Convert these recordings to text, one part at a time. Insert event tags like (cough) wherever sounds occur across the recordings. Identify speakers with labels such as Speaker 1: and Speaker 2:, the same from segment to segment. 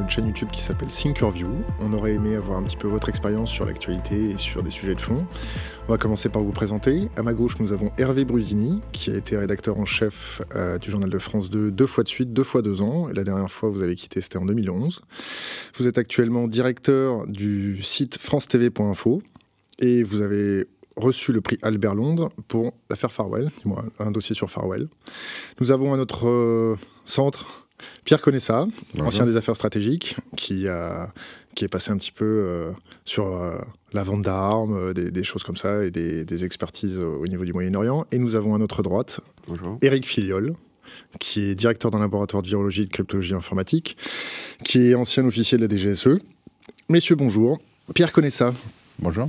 Speaker 1: une chaîne YouTube qui s'appelle Thinkerview. On aurait aimé avoir un petit peu votre expérience sur l'actualité et sur des sujets de fond. On va commencer par vous présenter. À ma gauche, nous avons Hervé Brusini, qui a été rédacteur en chef euh, du Journal de France 2 deux fois de suite, deux fois deux ans. Et la dernière fois, vous avez quitté, c'était en 2011. Vous êtes actuellement directeur du site france francetv.info et vous avez reçu le prix Albert Londres pour l'affaire Farwell, un dossier sur Farwell. Nous avons à notre euh, centre Pierre Conessa, ancien des affaires stratégiques, qui, a, qui est passé un petit peu euh, sur euh, la vente d'armes, euh, des, choses comme ça, et des, expertises au niveau du Moyen-Orient. Et nous avons à notre droite Bonjour. Eric Filiol, qui est directeur d'un laboratoire de virologie et de cryptologie informatique, qui est ancien officier de la DGSE. Messieurs, bonjour. Pierre Conessa. Bonjour.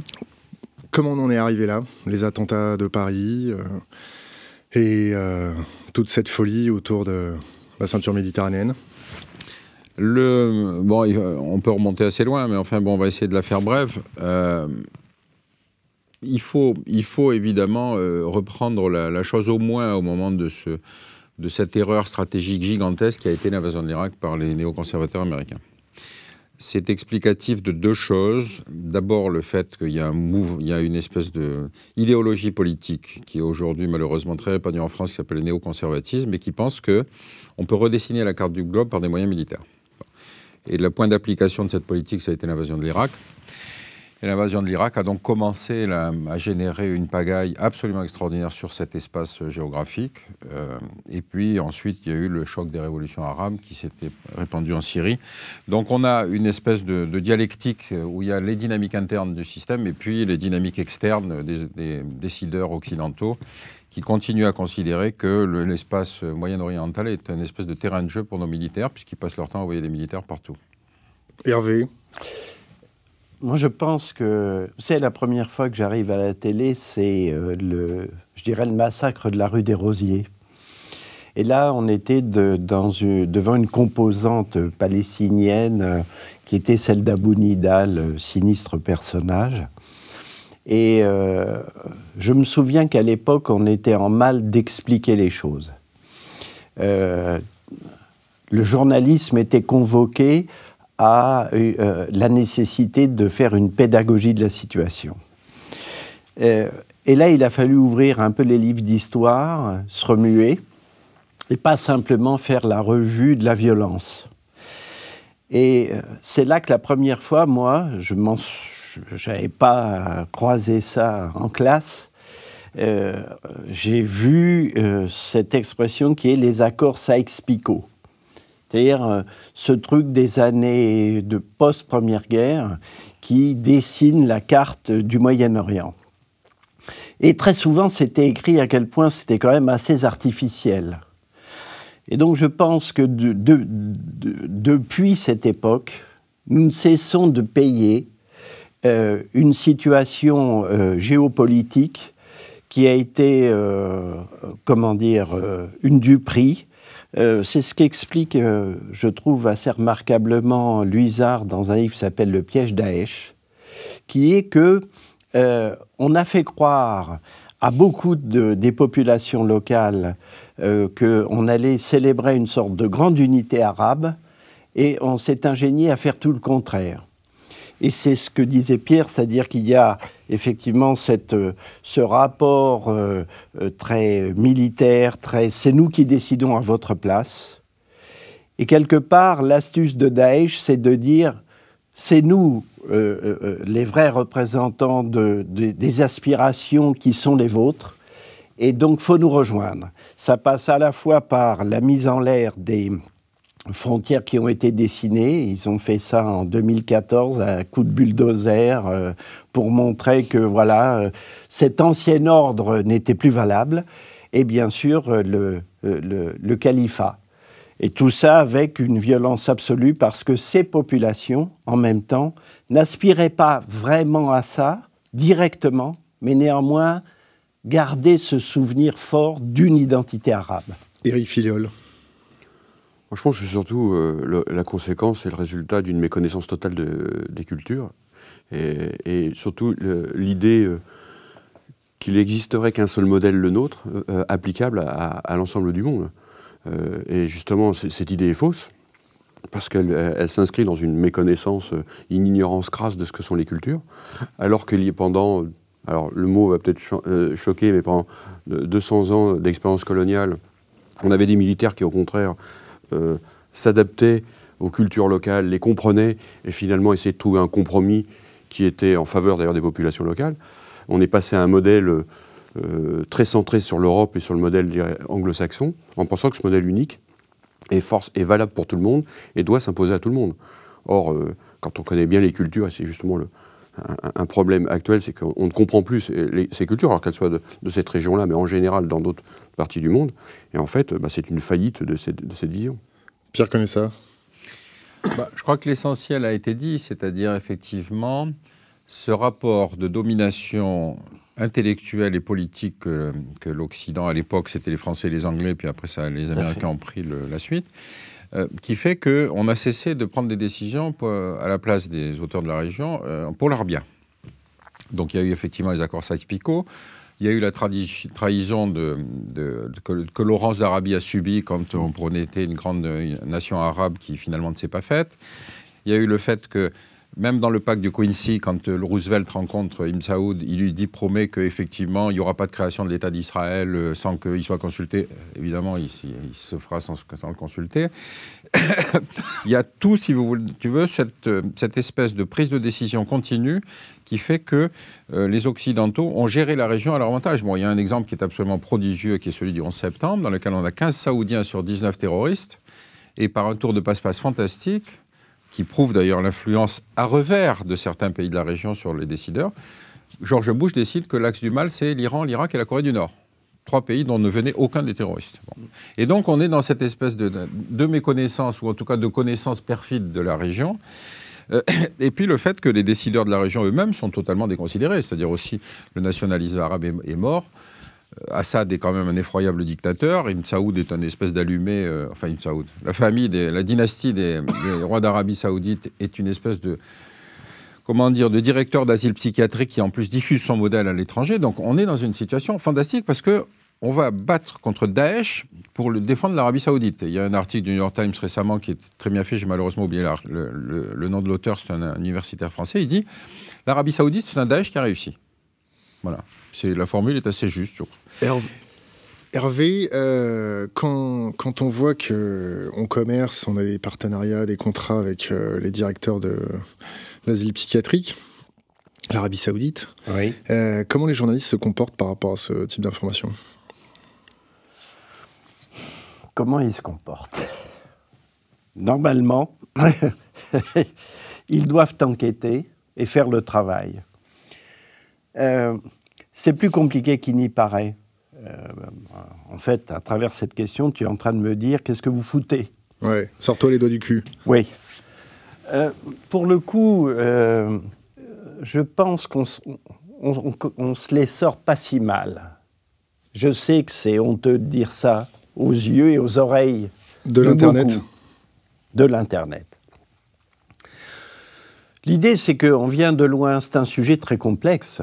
Speaker 1: Comment on en est arrivé là Les attentats de Paris et toute cette folie autour de, la ceinture méditerranéenne le, bon, on peut remonter assez
Speaker 2: loin, mais enfin, bon, on va essayer de la faire brève. Euh, il, faut, il faut évidemment euh, reprendre la, chose au moins au moment de, ce, de cette erreur stratégique gigantesque qui a été l'invasion de l'Irak par les néoconservateurs américains. C'est explicatif de deux choses. D'abord, le fait qu'il y, a un il y a une espèce d'idéologie politique qui est aujourd'hui malheureusement très répandue en France, qui s'appelle le néoconservatisme, et qui pense que on peut redessiner la carte du globe par des moyens militaires. Et le point d'application de cette politique, ça a été l'invasion de l'Irak. Et l'invasion de l'Irak a donc commencé à générer une pagaille absolument extraordinaire sur cet espace géographique. Euh, et puis ensuite, il y a eu le choc des révolutions arabes qui s'était répandu en Syrie. Donc on a une espèce de, dialectique où il y a les dynamiques internes du système et puis les dynamiques externes des décideurs occidentaux qui continue à considérer que l'espace moyen-oriental est un espèce de terrain de jeu pour nos militaires, puisqu'ils passent leur temps à envoyer des militaires partout.
Speaker 1: Hervé
Speaker 3: Moi, je pense que c'est la première fois que j'arrive à la télé, c'est euh, le, je dirais, le massacre de la rue des Rosiers. Et là, on était dans une, devant une composante palestinienne euh, qui était celle d'Abou Nidal, euh, sinistre personnage. Et euh, je me souviens qu'à l'époque, on était en mal d'expliquer les choses. Euh, le journalisme était convoqué à euh, la nécessité de faire une pédagogie de la situation. et là, il a fallu ouvrir un peu les livres d'histoire, se remuer, et pas simplement faire la revue de la violence. Et euh, c'est là que la première fois, moi, je n'avais pas croisé ça en classe, euh, j'ai vu euh, cette expression qui est les accords Sykes-Picot. C'est-à-dire ce truc des années de post-première guerre qui dessine la carte du Moyen-Orient. Et très souvent, c'était écrit à quel point c'était quand même assez artificiel. Et donc je pense que depuis cette époque, nous ne cessons de payer euh, une situation euh, géopolitique qui a été, euh, comment dire, une du prix. C'est ce qu'explique, je trouve assez remarquablement, Luisard dans un livre qui s'appelle Le piège Daesh, qui est que on a fait croire à beaucoup des populations locales euh, qu'on allait célébrer une sorte de grande unité arabe, et on s'est ingénié à faire tout le contraire. Et c'est ce que disait Pierre, c'est-à-dire qu'il y a effectivement euh, ce rapport euh, très militaire, très c'est nous qui décidons à votre place. Et quelque part, l'astuce de Daesh, c'est de dire c'est nous les vrais représentants des aspirations qui sont les vôtres, et donc, faut nous rejoindre. Ça passe à la fois par la mise en l'air des frontières qui ont été dessinées. Ils ont fait ça en 2014 à coup de bulldozer euh, pour montrer que voilà, euh, cet ancien ordre n'était plus valable. Et bien sûr, euh, le califat. Et tout ça avec une violence absolue parce que ces populations, en même temps, n'aspiraient pas vraiment à ça directement, mais néanmoins garder ce souvenir fort d'une identité arabe.
Speaker 4: Éric Filiol. Je pense que c'est surtout euh, la conséquence et le résultat d'une méconnaissance totale des cultures. Et, surtout l'idée euh, qu'il n'existerait qu'un seul modèle, le nôtre, euh, applicable à, à l'ensemble du monde. et justement, cette idée est fausse, parce qu'elle s'inscrit dans une méconnaissance, une ignorance crasse de ce que sont les cultures, alors qu'il y que pendant alors le mot va peut-être euh, choquer, mais pendant 200 ans d'expérience coloniale, on avait des militaires qui, au contraire, euh, s'adaptaient aux cultures locales, les comprenaient et finalement essayaient de trouver un compromis qui était en faveur d'ailleurs des populations locales. On est passé à un modèle euh, très centré sur l'Europe et sur le modèle anglo-saxon, en pensant que ce modèle unique est, force, est valable pour tout le monde et doit s'imposer à tout le monde. Or, quand on connaît bien les cultures, et c'est justement le, un problème actuel, c'est qu'on ne comprend plus ces, cultures, alors qu'elles soient de, cette région-là, mais en général dans d'autres parties du monde. Et en fait, bah, c'est une faillite de cette, de vision. Pierre ça ça.
Speaker 2: Bah, je crois que l'essentiel a été dit, c'est-à-dire effectivement ce rapport de domination intellectuelle et politique que, l'Occident, à l'époque, c'était les Français et les Anglais, puis après ça, les Américains ont pris la suite. Euh, qui fait qu'on a cessé de prendre des décisions euh, à la place des auteurs de la région euh, pour leur bien. Donc il y a eu effectivement les accords Sykes-Picot, il y a eu la trahison de, que, d'Arabie a subie quand on était une grande nation arabe qui finalement ne s'est pas faite. Il y a eu le fait que même dans le pacte de Quincy, quand euh, Roosevelt rencontre Ibn Saoud, il lui dit, promet qu'effectivement, il n'y aura pas de création de l'État d'Israël euh, sans qu'il soit consulté. Évidemment, il, se fera sans, le consulter. (coughs) il y a tout, si vous tu veux, euh, cette, espèce de prise de décision continue qui fait que les Occidentaux ont géré la région à leur avantage. il y a un exemple qui est absolument prodigieux, qui est celui du 11 septembre, dans lequel on a 15 Saoudiens sur 19 terroristes, et par un tour de passe-passe fantastique, qui prouve d'ailleurs l'influence à revers de certains pays de la région sur les décideurs, George Bush décide que l'axe du mal, c'est l'Iran, l'Irak et la Corée du Nord. Trois pays dont ne venait aucun des terroristes. Et donc on est dans cette espèce de, de méconnaissance, ou en tout cas de connaissance perfide de la région, euh, (coughs) et puis le fait que les décideurs de la région eux-mêmes sont totalement déconsidérés, c'est-à-dire aussi le nationalisme arabe est mort, euh, Assad est quand même un effroyable dictateur. Ibn Saoud est un espèce d'allumé. Euh, enfin, Ibn Saoud. La famille, la dynastie des, rois d'Arabie Saoudite est une espèce de. Comment dire, de directeur d'asile psychiatrique qui en plus diffuse son modèle à l'étranger. Donc on est dans une situation fantastique parce que on va battre contre Daesh pour le défendre l'Arabie Saoudite. Il y a un article du New York Times récemment qui est très bien fait, j'ai malheureusement oublié le, nom de l'auteur, c'est un, un universitaire français. Il dit L'Arabie Saoudite, c'est un Daesh qui a réussi. Voilà. la formule est assez juste.
Speaker 1: Hervé, euh, quand, on voit qu'on commerce, on a des partenariats, des contrats avec euh, les directeurs de l'asile psychiatrique, l'Arabie Saoudite, euh, comment les journalistes se comportent par rapport à ce type d'information Comment ils se comportent
Speaker 3: Normalement, (laughs) ils doivent enquêter et faire le travail. C'est plus compliqué qu'il n'y paraît. Euh, en fait, à travers cette question, tu es en train de me dire qu'est-ce que vous foutez
Speaker 1: Ouais, sors-toi les doigts du cul. Oui.
Speaker 3: Euh, pour le coup, euh, je pense qu'on se les sort pas si mal. Je sais que c'est honteux de dire ça aux yeux et aux oreilles.
Speaker 1: De l'Internet
Speaker 3: De l'Internet. L'idée, c'est qu'on vient de loin, c'est un sujet très complexe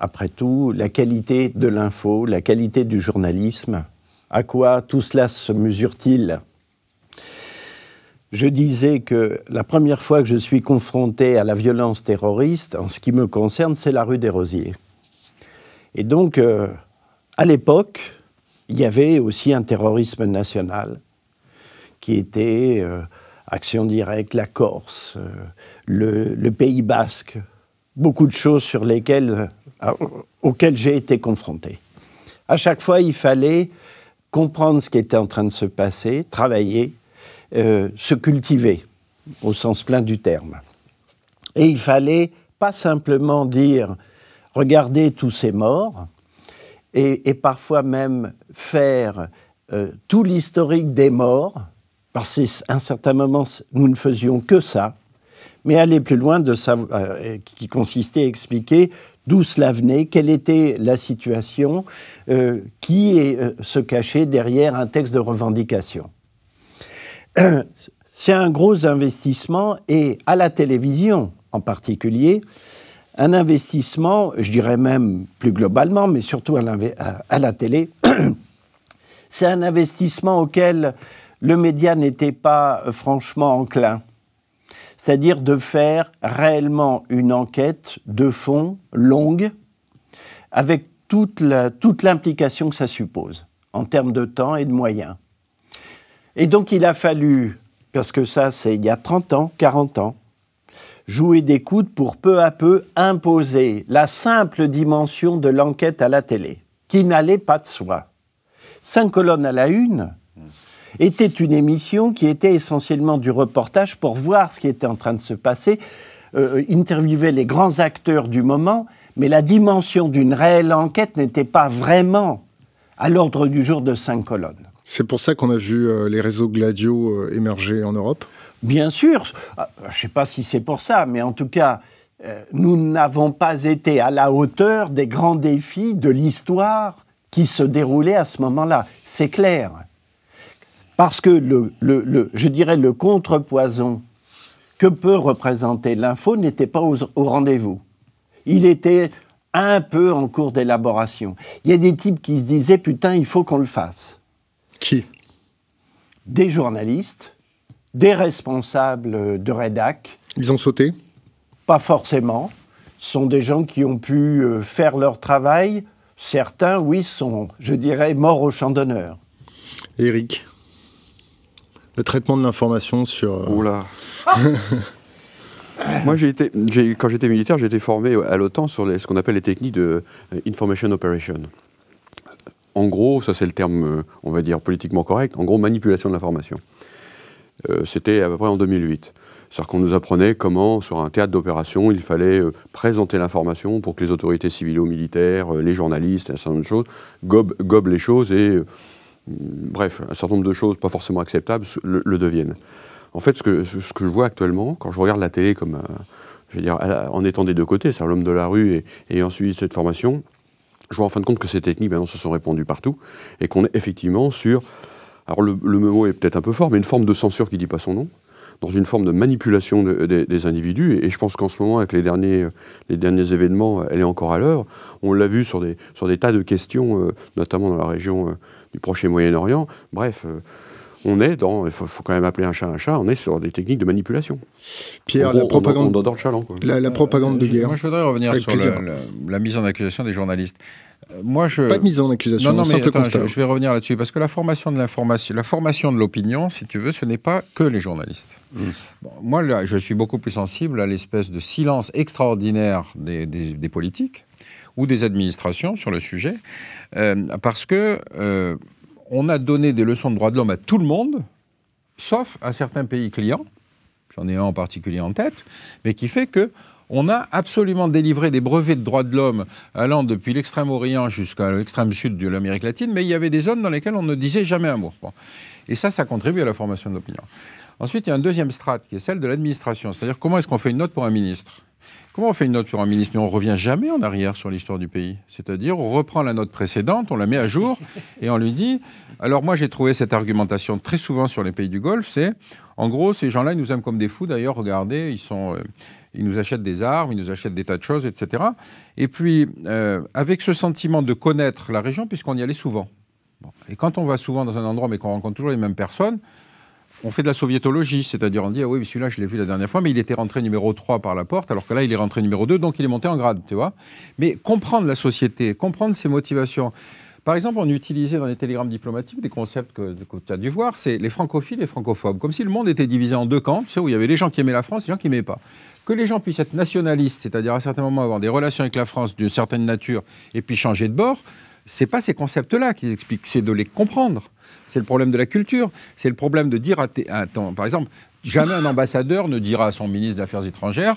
Speaker 3: après tout, la qualité de l'info, la qualité du journalisme À quoi tout cela se mesure-t-il je disais que la première fois que je suis confronté à la violence terroriste, en ce qui me concerne, c'est la rue des Rosiers. Et donc, euh, à l'époque, il y avait aussi un terrorisme national qui était euh, Action Directe, la Corse, euh, le Pays Basque, beaucoup de choses sur lesquelles auxquels j'ai été confronté. À chaque fois, il fallait comprendre ce qui était en train de se passer, travailler, euh, se cultiver, au sens plein du terme. Et il fallait pas simplement dire regardez tous ces morts, et, parfois même faire euh, tout l'historique des morts, parce qu'à un certain moment, nous ne faisions que ça, mais aller plus loin de savoir, euh, qui consistait à expliquer d'où cela venait, quelle était la situation, euh, qui euh, se cachait derrière un texte de revendication. (clears throat) C'est un gros investissement et à la télévision en particulier, un investissement, je dirais même plus globalement, mais surtout à la télé, (clears throat) c'est un investissement auquel le média n'était pas euh, franchement enclin c'est-à-dire de faire réellement une enquête de fond longue, avec toute l'implication que ça suppose en termes de temps et de moyens. Et donc il a fallu, parce que ça c'est il y a 30 ans, 40 ans, jouer des coudes pour peu à peu imposer la simple dimension de l'enquête à la télé, qui n'allait pas de soi. Cinq colonnes à la une, était une émission qui était essentiellement du reportage pour voir ce qui était en train de se passer, euh, interviewait les grands acteurs du moment, mais la dimension d'une réelle enquête n'était pas vraiment à l'ordre du jour de cinq colonnes.
Speaker 1: C'est pour ça qu'on a vu euh, les réseaux
Speaker 3: Gladio euh, émerger en Europe Bien sûr. Ah, je ne sais pas si c'est pour ça, mais en tout cas, euh, nous n'avons pas été à la hauteur des grands défis de l'histoire qui se déroulaient à ce moment-là. C'est clair. Parce que, le, je dirais, le contrepoison que peut représenter l'info n'était pas au rendez-vous. Il était un peu en cours d'élaboration. Il y a des types qui se disaient, putain, il faut qu'on le fasse. Qui Des journalistes, des responsables de rédac. Ils ont sauté Pas forcément. Ce sont des gens qui ont pu euh, faire leur travail. Certains, oui, sont, je dirais, morts au champ d'honneur. Éric
Speaker 1: le traitement de l'information sur. Euh, Oula. Ah. (laughs)
Speaker 4: Moi, j'ai été, quand j'étais militaire, j'ai été formé à l'OTAN sur ce qu'on appelle les techniques de euh, information operation. En gros, ça c'est le terme, euh, on va dire, politiquement correct, en gros, manipulation de l'information. C'était à peu près en 2008. C'est-à-dire qu'on nous apprenait comment, sur un théâtre d'opération, il fallait présenter l'information pour que les autorités civiles ou militaires, les journalistes, un certain nombre de choses, gobent les choses et Mm, bref, un certain nombre de choses pas forcément acceptables le, deviennent. En fait, ce que, ce que, je vois actuellement, quand je regarde la télé comme, euh, je veux dire, en étant des deux côtés, c'est-à-dire l'homme de la rue et ayant suivi cette formation, je vois en fin de compte que ces techniques se sont répandues partout et qu'on est effectivement sur, alors le, mot est peut-être un peu fort, mais une forme de censure qui ne dit pas son nom, dans une forme de manipulation des individus. Et, je pense qu'en ce moment, avec les derniers, euh, les derniers événements, elle est encore à l'heure. On l'a vu sur des, sur des tas de questions, euh, notamment dans la région du prochain Moyen-Orient. Bref, euh, on est dans, il faut, quand même appeler un chat un chat, on est sur des techniques de manipulation.
Speaker 1: Pierre, la propagande.
Speaker 4: La, propagande
Speaker 1: de euh, guerre. Moi, je voudrais revenir sur
Speaker 4: la mise en accusation des journalistes. Euh, moi,
Speaker 1: je... Pas de mise en accusation. Non, non, mais je, vais
Speaker 2: revenir là-dessus parce que la formation de l'information, la formation de l'opinion, si tu veux, ce n'est pas que les journalistes. Mm. moi, je suis beaucoup plus sensible à l'espèce de silence extraordinaire des politiques ou des administrations sur le sujet, euh, parce que euh, on a donné des leçons de droits de l'homme à tout le monde, sauf à certains pays clients, j'en ai un en particulier en tête, mais qui fait que on a absolument délivré des brevets de droits de l'homme allant depuis l'extrême-orient jusqu'à l'extrême sud de l'Amérique latine, mais il y avait des zones dans lesquelles on ne disait jamais un mot. Et ça, ça contribue à la formation de l'opinion. Ensuite, il y a une deuxième strate qui est celle de l'administration, c'est-à-dire comment est-ce qu'on fait une note pour un ministre Comment on fait une note sur un ministre Mais on revient jamais en arrière sur l'histoire du pays. C'est-à-dire, on reprend la note précédente, on la met à jour (laughs) et on lui dit. Alors moi, j'ai trouvé cette argumentation très souvent sur les pays du Golfe. C'est, en gros, ces gens-là, ils nous aiment comme des fous. D'ailleurs, regardez, ils euh, nous achètent des armes, ils nous achètent des tas de choses, etc. Et puis, euh, avec ce sentiment de connaître la région, puisqu'on y allait souvent. Et quand on va souvent dans un endroit mais qu'on rencontre toujours les mêmes personnes, on fait de la soviétologie, c'est-à-dire on dit, ah oui, celui-là, je l'ai vu la dernière fois, mais il était rentré numéro 3 par la porte, alors que là, il est rentré numéro 2, donc il est monté en grade, tu vois. Mais comprendre la société, comprendre ses motivations. Par exemple, on utilisait dans les télégrammes diplomatiques des concepts que, tu as dû voir, c'est les francophiles et les francophobes, comme si le monde était divisé en deux camps, tu sais, où il y avait les gens qui aimaient la France et les gens qui n'aimaient pas. Que les gens puissent être nationalistes, c'est-à-dire à certains moments avoir des relations avec la France d'une certaine nature et puis changer de bord, c'est pas ces concepts-là qu'ils expliquent, c'est de les comprendre c'est le problème de la culture, c'est le problème de dire à Attends, par exemple, jamais un ambassadeur ne dira à son ministre des Affaires étrangères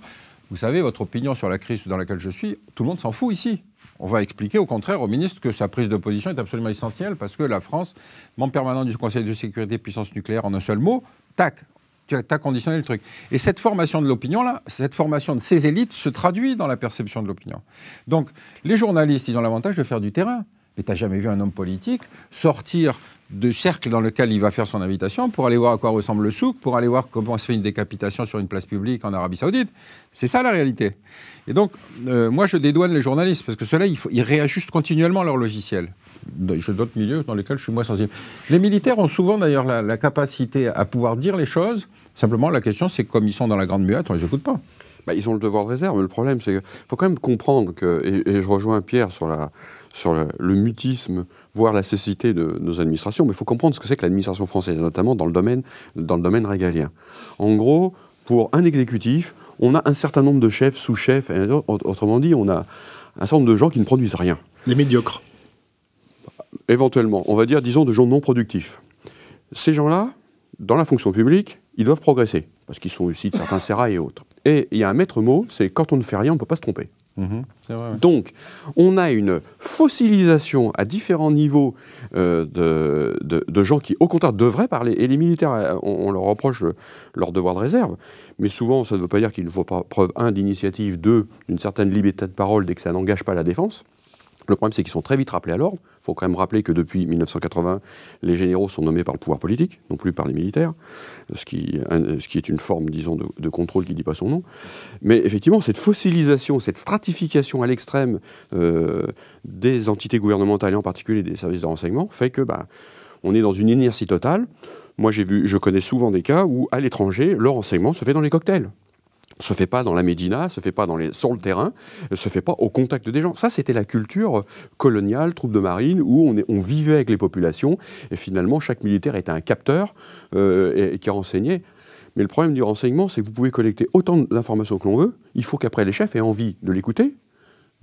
Speaker 2: vous savez, votre opinion sur la crise dans laquelle je suis, tout le monde s'en fout ici. On va expliquer au contraire au ministre que sa prise de position est absolument essentielle parce que la France, membre permanent du Conseil de sécurité puissance nucléaire en un seul mot, tac, tu as, conditionné le truc. Et cette formation de l'opinion, là, cette formation de ces élites se traduit dans la perception de l'opinion. Donc, les journalistes, ils ont l'avantage de faire du terrain mais t'as jamais vu un homme politique sortir du cercle dans lequel il va faire son invitation pour aller voir à quoi ressemble le souk, pour aller voir comment se fait une décapitation sur une place publique en Arabie Saoudite. C'est ça la réalité. Et donc, euh, moi, je dédouane les journalistes parce que cela là ils, réajustent continuellement leur logiciel. J'ai d'autres milieux dans lesquels je suis moins sensible. Les militaires ont souvent d'ailleurs la, capacité
Speaker 4: à pouvoir dire les choses. Simplement, la question, c'est comme ils sont dans la grande muette, on les écoute pas. Bah, ils ont le devoir de réserve. Mais le problème, c'est qu'il faut quand même comprendre que, et je rejoins Pierre sur la sur le, mutisme, voire la cécité de, nos administrations, mais il faut comprendre ce que c'est que l'administration française, notamment dans le, domaine, dans le domaine régalien. En gros, pour un exécutif, on a un certain nombre de chefs, sous-chefs, autrement dit, on a un certain nombre de gens qui ne produisent rien. Les médiocres Éventuellement, on va dire, disons, de gens non productifs. Ces gens-là, dans la fonction publique, ils doivent progresser, parce qu'ils sont aussi de certains (laughs) sérails et autres. Et il y a un maître mot, c'est quand on ne fait rien, on ne peut pas se tromper. Mhm. Donc, on a une fossilisation à différents niveaux euh, de, gens qui, au contraire, devraient parler. Et les militaires, euh, on, leur reproche euh, leur devoir de réserve, mais souvent, ça ne veut pas dire qu'il ne faut pas preuve, un, d'initiative, deux, d'une certaine liberté de parole dès que ça n'engage pas la défense. Le problème, c'est qu'ils sont très vite rappelés à l'ordre. Il faut quand même rappeler que depuis 1980, les généraux sont nommés par le pouvoir politique, non plus par les militaires, ce qui, est une forme, disons, de, contrôle qui ne dit pas son nom. Mais effectivement, cette fossilisation, cette stratification à l'extrême euh, des entités gouvernementales, et en particulier des services de renseignement, fait que bah, on est dans une inertie totale. Moi, j'ai vu, je connais souvent des cas où, à l'étranger, le renseignement se fait dans les cocktails se fait pas dans la Médina, se fait pas dans les, sur le terrain, euh, se fait pas au contact des gens. Ça, c'était la culture euh, coloniale, troupe de marine, où on, vivait avec les populations, et finalement, chaque militaire était un capteur euh, et, qui renseignait. Mais le problème du renseignement, c'est que vous pouvez collecter autant d'informations que l'on veut, il faut qu'après les chefs aient envie de l'écouter,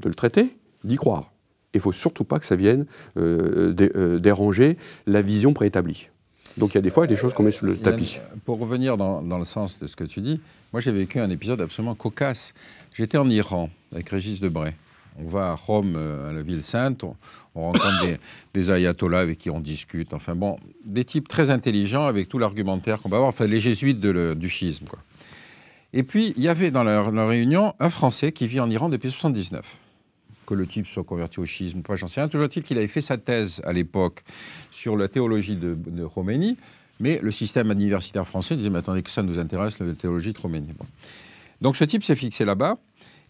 Speaker 4: de le traiter, d'y croire. Il ne faut surtout pas que ça vienne déranger la vision préétablie. Donc il y a des fois des choses qu'on met sous le euh, tapis.
Speaker 2: Pour revenir dans, le sens de ce que tu dis, moi j'ai vécu un épisode absolument cocasse. J'étais en Iran avec Régis Debray. On va à Rome, euh, à la ville sainte, on, rencontre (coughs) des, ayatollahs avec qui on discute. Enfin bon, des types très intelligents avec tout l'argumentaire qu'on va avoir. Enfin, les jésuites du schisme, quoi. Et puis, il y avait dans leur, réunion un Français qui vit en Iran depuis 79 que le type soit converti au schisme, pas j'en sais rien. Toujours est-il qu'il avait fait sa thèse à l'époque sur la théologie de, de mais le système universitaire français disait, mais attendez que ça nous intéresse, la théologie de Roménie. Donc ce type s'est fixé là-bas,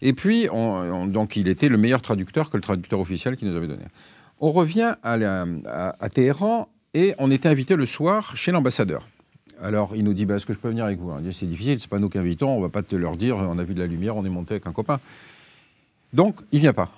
Speaker 2: et puis donc il était le meilleur traducteur que le traducteur officiel qui nous avait donné. On revient à, Téhéran, et on était invité le soir chez l'ambassadeur. Alors il nous dit, bah, est-ce que je peux venir avec vous On dit, c'est difficile, c'est pas nous qui invitons, on va pas te leur dire, on a vu de la lumière, on est monté avec un copain. Donc il vient pas.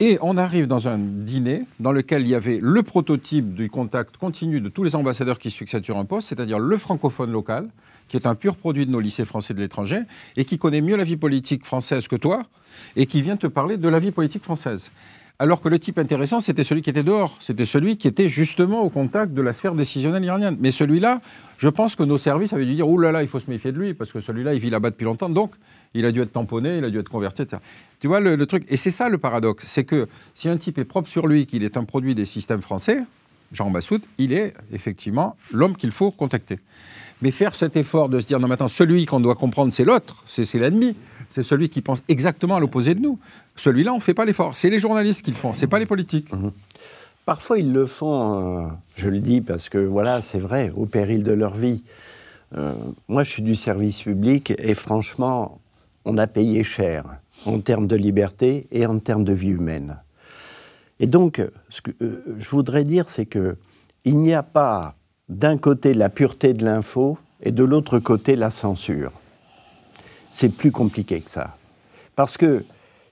Speaker 2: Et on arrive dans un dîner dans lequel il y avait le prototype du contact continu de tous les ambassadeurs qui succèdent sur un poste, c'est-à-dire le francophone local, qui est un pur produit de nos lycées français de l'étranger, et qui connaît mieux la vie politique française que toi, et qui vient te parler de la vie politique française. Alors que le type intéressant, c'était celui qui était dehors, c'était celui qui était justement au contact de la sphère décisionnelle iranienne. Mais celui-là, je pense que nos services avaient dû dire, Ouh là là, il faut se méfier de lui, parce que celui-là, il vit là-bas depuis longtemps. Donc, il a dû être tamponné, il a dû être converti, etc. Tu vois le, truc Et c'est ça le paradoxe, c'est que si un type est propre sur lui, qu'il est un produit des systèmes français, Jean Bassoud, il est effectivement l'homme qu'il faut contacter. Mais faire cet effort de se dire, non, maintenant, celui qu'on doit comprendre, c'est l'autre, c'est l'ennemi, c'est celui qui pense exactement à l'opposé de nous. Celui-là, on ne fait pas l'effort. C'est les journalistes qui le font, ce n'est pas les politiques. Mhm.
Speaker 3: Parfois, ils le font, euh, je le dis parce que, voilà, c'est vrai, au péril de leur vie. Euh, moi, je suis du service public et franchement, on a payé cher en termes de liberté et en termes de vie humaine. Et donc, ce que euh, je voudrais dire, c'est que il n'y a pas d'un côté la pureté de l'info et de l'autre côté la censure. C'est plus compliqué que ça. Parce que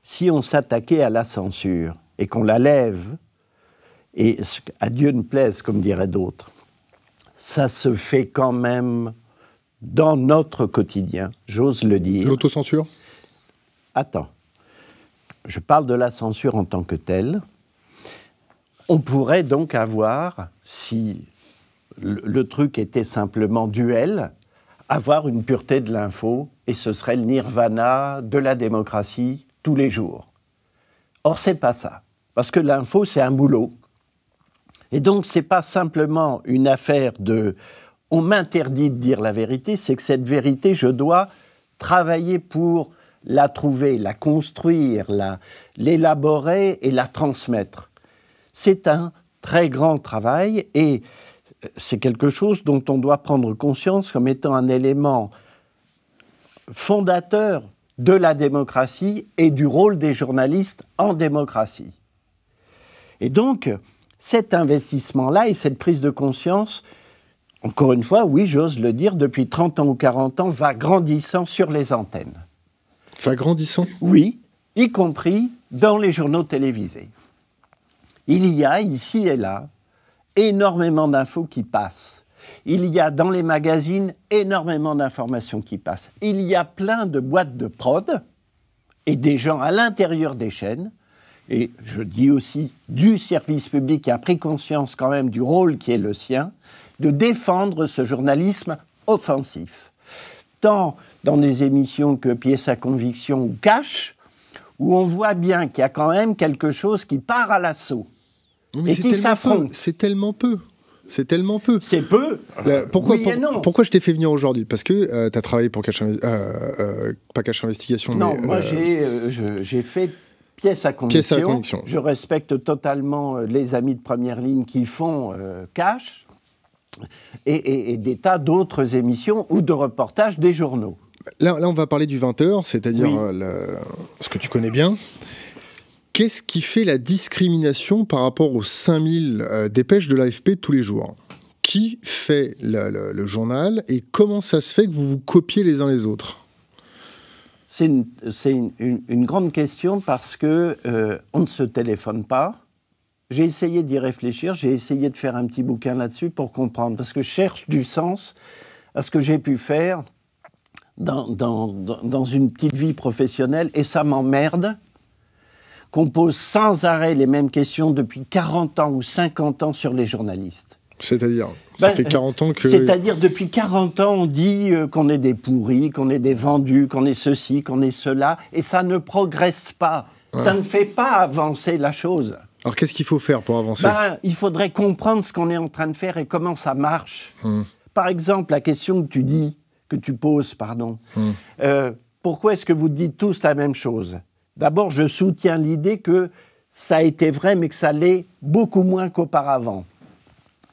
Speaker 3: si on s'attaquait à la censure et qu'on la lève, et à Dieu ne plaise, comme diraient d'autres, ça se fait quand même dans notre quotidien, j'ose le dire. L'autocensure Attends. Je parle de la censure en tant que telle. On pourrait donc avoir, si le, truc était simplement duel, avoir une pureté de l'info et ce serait le nirvana de la démocratie tous les jours. Or, c'est pas ça. Parce que l'info, c'est un boulot. Et donc, c'est pas simplement une affaire de on m'interdit de dire la vérité, c'est que cette vérité, je dois travailler pour la trouver, la construire, l'élaborer et la transmettre. C'est un très grand travail et euh, c'est quelque chose dont on doit prendre conscience comme étant un élément fondateur de la démocratie et du rôle des journalistes en démocratie. Et donc, cet investissement-là et cette prise de conscience, encore une fois, oui, j'ose le dire, depuis 30 ans ou 40 ans, va grandissant sur les antennes.
Speaker 1: Va grandissant
Speaker 3: Oui, y compris dans les journaux télévisés. Il y a, ici et là, énormément d'infos qui passent. Il y a dans les magazines énormément d'informations qui passent. Il y a plein de boîtes de prod et des gens à l'intérieur des chaînes. Et je dis aussi du service public qui a pris conscience quand même du rôle qui est le sien de défendre ce journalisme offensif, tant dans des émissions que Pièce à conviction ou Cache, où on voit bien qu'il y a quand même quelque chose qui part à l'assaut
Speaker 1: et qui s'affronte. C'est tellement peu. C'est tellement peu. C'est peu. pourquoi, pourquoi je t'ai fait venir aujourd'hui Parce que euh, tu as travaillé pour Cache, euh, euh, pas Cache Investigation. Non, moi
Speaker 3: j'ai fait pièce à, conviction. Je respecte totalement les amis de première ligne qui font Cache et, des
Speaker 1: tas d'autres émissions ou de reportages des journaux. Là, on va parler du 20h, c'est-à-dire euh, ce que tu connais bien. Qu'est-ce qui fait la discrimination par rapport aux 5000 euh, dépêches de l'AFP tous les jours Qui fait le, journal et comment ça se fait que vous vous copiez les uns les autres C'est
Speaker 3: une, grande question parce que euh, on ne se téléphone pas, j'ai essayé d'y réfléchir, j'ai essayé de faire un petit bouquin là-dessus pour comprendre, parce que je cherche du sens à ce que j'ai pu faire dans, une petite vie professionnelle, et ça m'emmerde qu'on pose sans arrêt les mêmes questions depuis 40 ans ou 50 ans sur les journalistes. C'est-à-dire Ça ben, fait 40 ans que... C'est-à-dire, depuis 40 ans, on dit euh, qu'on est des pourris, qu'on est des vendus, qu'on est ceci, qu'on est cela, et ça ne progresse pas. Ça ne fait pas avancer la chose.
Speaker 1: Alors qu'est-ce qu'il faut faire pour avancer ben,
Speaker 3: Il faudrait comprendre ce qu'on est en train de faire et comment ça marche. Hmm. Par exemple, la question que tu dis, que tu poses, pardon. Hmm. Euh, pourquoi est-ce que vous dites tous la même chose D'abord, je soutiens l'idée que ça a été vrai, mais que ça l'est beaucoup moins qu'auparavant.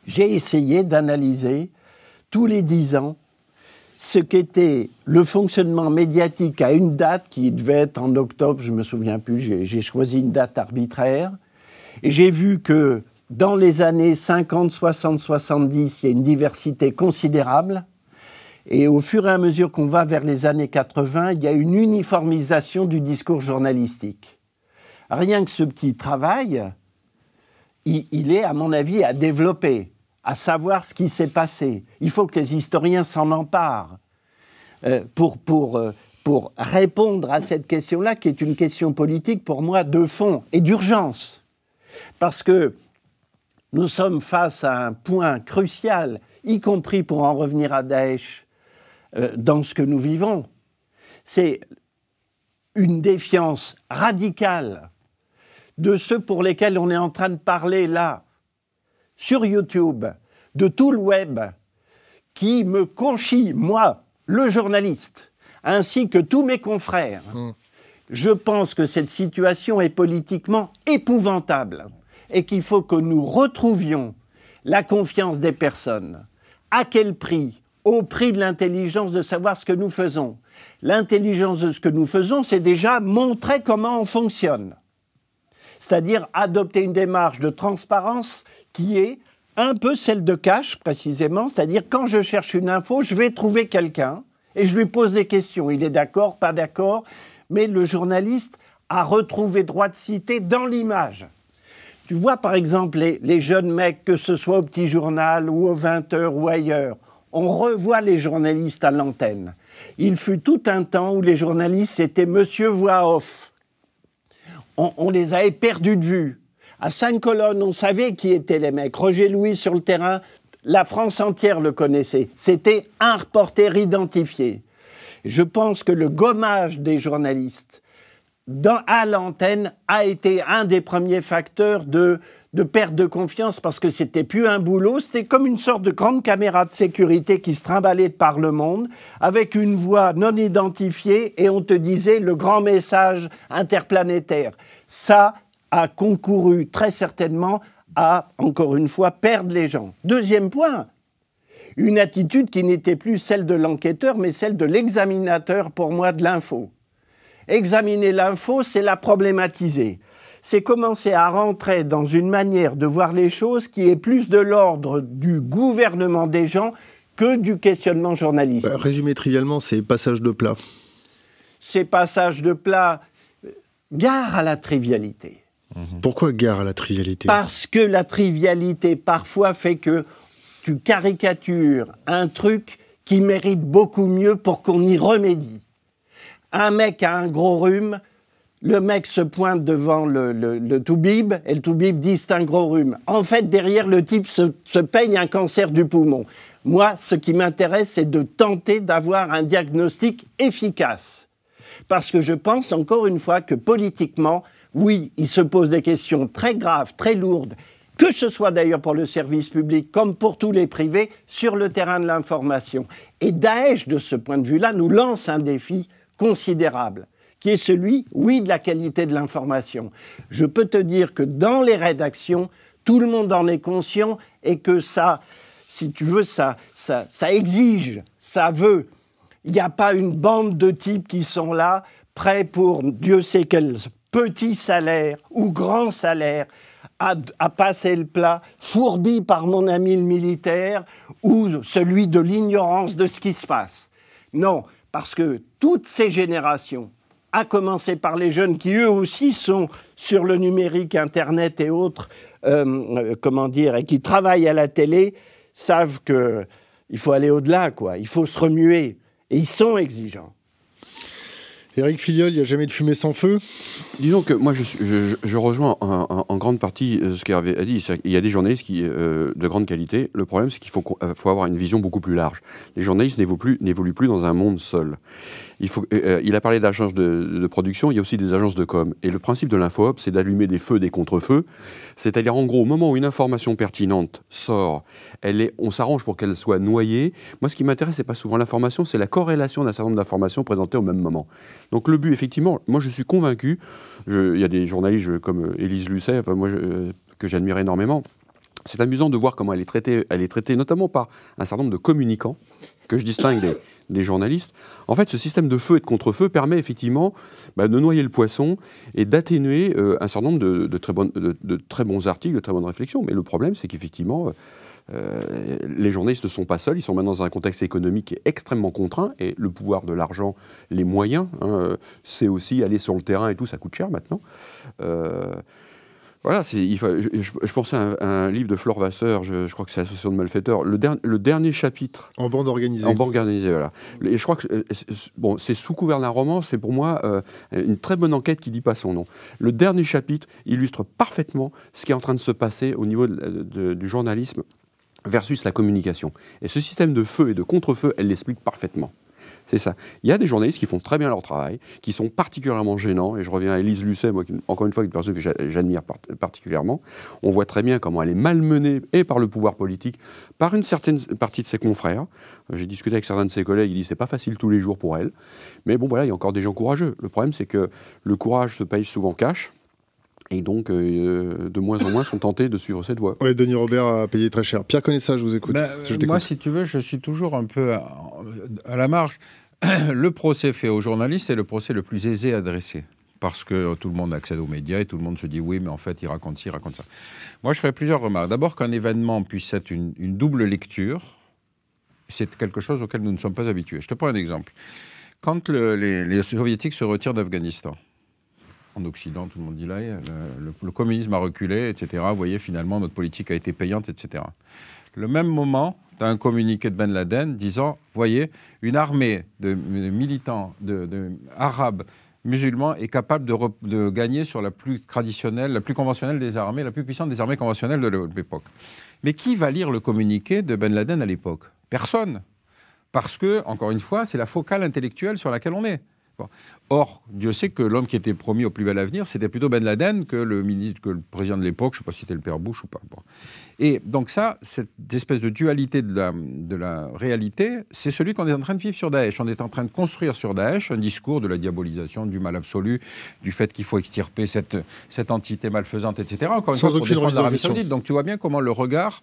Speaker 3: J'ai essayé d'analyser tous les dix ans ce qu'était le fonctionnement médiatique à une date qui devait être en octobre, je me souviens plus, j'ai choisi une date arbitraire, j'ai vu que dans les années 50, 60, 70, il y a une diversité considérable. Et au fur et à mesure qu'on va vers les années 80, il y a une uniformisation du discours journalistique. Rien que ce petit travail, il, est, à mon avis, à développer, à savoir ce qui s'est passé. Il faut que les historiens s'en emparent euh, pour, pour, euh, pour répondre à cette question-là, qui est une question politique pour moi de fond et d'urgence. Parce que nous sommes face à un point crucial, y compris pour en revenir à Daesh, euh, dans ce que nous vivons. C'est une défiance radicale de ceux pour lesquels on est en train de parler là, sur YouTube, de tout le web, qui me conchit, moi, le journaliste, ainsi que tous mes confrères, mmh. Je pense que cette situation est politiquement épouvantable et qu'il faut que nous retrouvions la confiance des personnes. À quel prix Au prix de l'intelligence de savoir ce que nous faisons. L'intelligence de ce que nous faisons, c'est déjà montrer comment on fonctionne. C'est-à-dire adopter une démarche de transparence qui est un peu celle de Cash, précisément. C'est-à-dire quand je cherche une info, je vais trouver quelqu'un et je lui pose des questions. Il est d'accord, pas d'accord mais le journaliste a retrouvé droit de cité dans l'image. Tu vois, par exemple, les, jeunes mecs, que ce soit au petit journal ou aux 20 heures ou ailleurs, on revoit les journalistes à l'antenne. Il fut tout un temps où les journalistes étaient monsieur voix On, on les avait perdus de vue. À Sainte-Colonne, on savait qui étaient les mecs. Roger Louis sur le terrain, la France entière le connaissait. C'était un reporter identifié. Je pense que le gommage des journalistes dans, à l'antenne a été un des premiers facteurs de, perte de confiance parce que c'était plus un boulot, c'était comme une sorte de grande caméra de sécurité qui se trimballait par le monde avec une voix non identifiée et on te disait le grand message interplanétaire. Ça a concouru très certainement à, encore une fois, perdre les gens. Deuxième point, une attitude qui n'était plus celle de l'enquêteur, mais celle de l'examinateur, pour moi, de l'info. Examiner l'info, c'est la problématiser. C'est commencer à rentrer dans une manière de voir les choses qui est plus de l'ordre du gouvernement des gens que
Speaker 1: du questionnement journaliste. Bah, résumé trivialement, c'est passage de plat.
Speaker 3: Ces passages de plat, gare à la trivialité.
Speaker 1: Pourquoi gare à la trivialité
Speaker 3: Parce que la trivialité parfois fait que tu caricatures un truc qui mérite beaucoup mieux pour qu'on y remédie. Un mec a un gros rhume, le mec se pointe devant le, le, toubib et le toubib dit c'est un gros rhume. En fait, derrière, le type se peigne un cancer du poumon. Moi, ce qui m'intéresse, c'est de tenter d'avoir un diagnostic efficace. Parce que je pense encore une fois que politiquement, oui, il se pose des questions très graves, très lourdes, que ce soit d'ailleurs pour le service public comme pour tous les privés, sur le terrain de l'information. Et Daesh, de ce point de vue-là, nous lance un défi considérable, qui est celui, oui, de la qualité de l'information. Je peux te dire que dans les rédactions, tout le monde en est conscient et que ça, si tu veux, ça, ça, exige, ça veut. Il n'y a pas une bande de types qui sont là, prêts pour Dieu sait quel petit salaire ou grand salaire à, passer le plat, fourbi par mon ami le militaire ou celui de l'ignorance de ce qui se passe. Non, parce que toutes ces générations, à commencer par les jeunes qui eux aussi sont sur le numérique, Internet et autres, euh, euh, comment dire, et qui travaillent à la télé, savent qu'il faut aller au-delà, quoi. Il faut se remuer. Et ils sont exigeants. Eric Filliol, il n'y a
Speaker 4: jamais de fumée sans feu Disons que moi, je, rejoins en, grande partie euh, ce qu'Hervé a dit. Il y a des journalistes qui, euh, de grande qualité. Le problème, c'est qu'il euh, faut, avoir une vision beaucoup plus large. Les journalistes n'évoluent plus dans un monde seul il, faut, euh, euh, il a parlé d'agences de, de, production, il y a aussi des agences de com. Et le principe de l'info-op, c'est d'allumer des feux, des contre-feux. C'est-à-dire, en gros, au moment où une information pertinente sort, elle est, on s'arrange pour qu'elle soit noyée. Moi, ce qui m'intéresse, c'est pas souvent l'information, c'est la corrélation d'un certain nombre d'informations présentées au même moment. Donc, le but, effectivement, moi, je suis convaincu. Il y a des journalistes comme euh, Élise Lucet, moi, que j'admire énormément. C'est amusant de voir comment elle est traitée, elle est traitée notamment par un certain nombre de communicants que je distingue des des journalistes. En fait, ce système de feu et de contre-feu permet effectivement bah, de noyer le poisson et d'atténuer euh, un certain nombre de, très bons articles, de très bonnes réflexions. Mais le problème, c'est qu'effectivement, euh, euh, les journalistes ne sont pas seuls, ils sont maintenant dans un contexte économique extrêmement contraint, et le pouvoir de l'argent, les moyens, hein, c'est aussi aller sur le terrain et tout, ça coûte cher maintenant. Voilà, il je, pensais à un, livre de Flore Vasseur, je, crois que c'est Association de malfaiteurs, le, le, dernier chapitre. En bande organisée. En bande organisée, voilà. Et je crois que euh, bon, c'est sous couvert d'un roman, c'est pour moi euh, une très bonne enquête qui ne dit pas son nom. Le dernier chapitre illustre parfaitement ce qui est en train de se passer au niveau du journalisme versus la communication. Et ce système de feu et de contre-feu, elle l'explique parfaitement. C'est ça. Il y a des journalistes qui font très bien leur travail, qui sont particulièrement gênants, et je reviens à Élise Lucet, encore une fois, une personne que j'admire particulièrement. On voit très bien comment elle est malmenée, et par le pouvoir politique, par une certaine partie de ses confrères. J'ai discuté avec certains de ses collègues, ils disent c'est pas facile tous les jours pour elle. Mais bon, voilà, il y a encore des gens courageux. Le problème, c'est que le courage se paye souvent cash. Et donc, euh, de moins en moins sont tentés de suivre cette voie. Oui, Denis Robert a payé très cher. Pierre ça. je vous écoute. Bah, moi,
Speaker 2: si tu veux, je suis toujours un peu à, la marge. (clears throat) le procès fait aux journalistes est le procès le plus aisé à dresser. Parce que tout le monde accède aux médias et tout le monde se dit oui, mais en fait, il raconte ci, il raconte ça. Moi, je ferai plusieurs remarques. D'abord, qu'un événement puisse être une, double lecture, c'est quelque chose auquel nous ne sommes pas habitués. Je te prends un exemple. Quand les Soviétiques se retirent d'Afghanistan, en Occident, tout le monde dit là, euh, le, communisme a reculé, etc. Vous voyez, finalement, notre politique a été payante, etc. Le même moment, dans un communiqué de Ben Laden disant, voyez, une armée de, militants de, arabes musulmans est capable de, de, gagner sur la plus traditionnelle, la plus conventionnelle des armées, la plus puissante des armées conventionnelles de l'époque. Mais qui va lire le communiqué de Ben Laden à l'époque Personne. Parce que, encore une fois, c'est la focale intellectuelle sur laquelle on est. Or, Dieu sait que l'homme qui était promis au plus bel avenir, c'était plutôt Ben Laden que le, ministre, que le président de l'époque, je ne sais pas si c'était le père Bush ou pas. Et donc ça, cette espèce de dualité de la, réalité, c'est celui qu'on est en train de vivre sur Daesh. On est en train de construire sur Daesh un discours de la diabolisation, du mal absolu, du fait qu'il faut extirper cette, cette entité malfaisante, etc. Encore une Sans fois, pour défendre l'Arabie saoudite. Donc tu vois bien comment le regard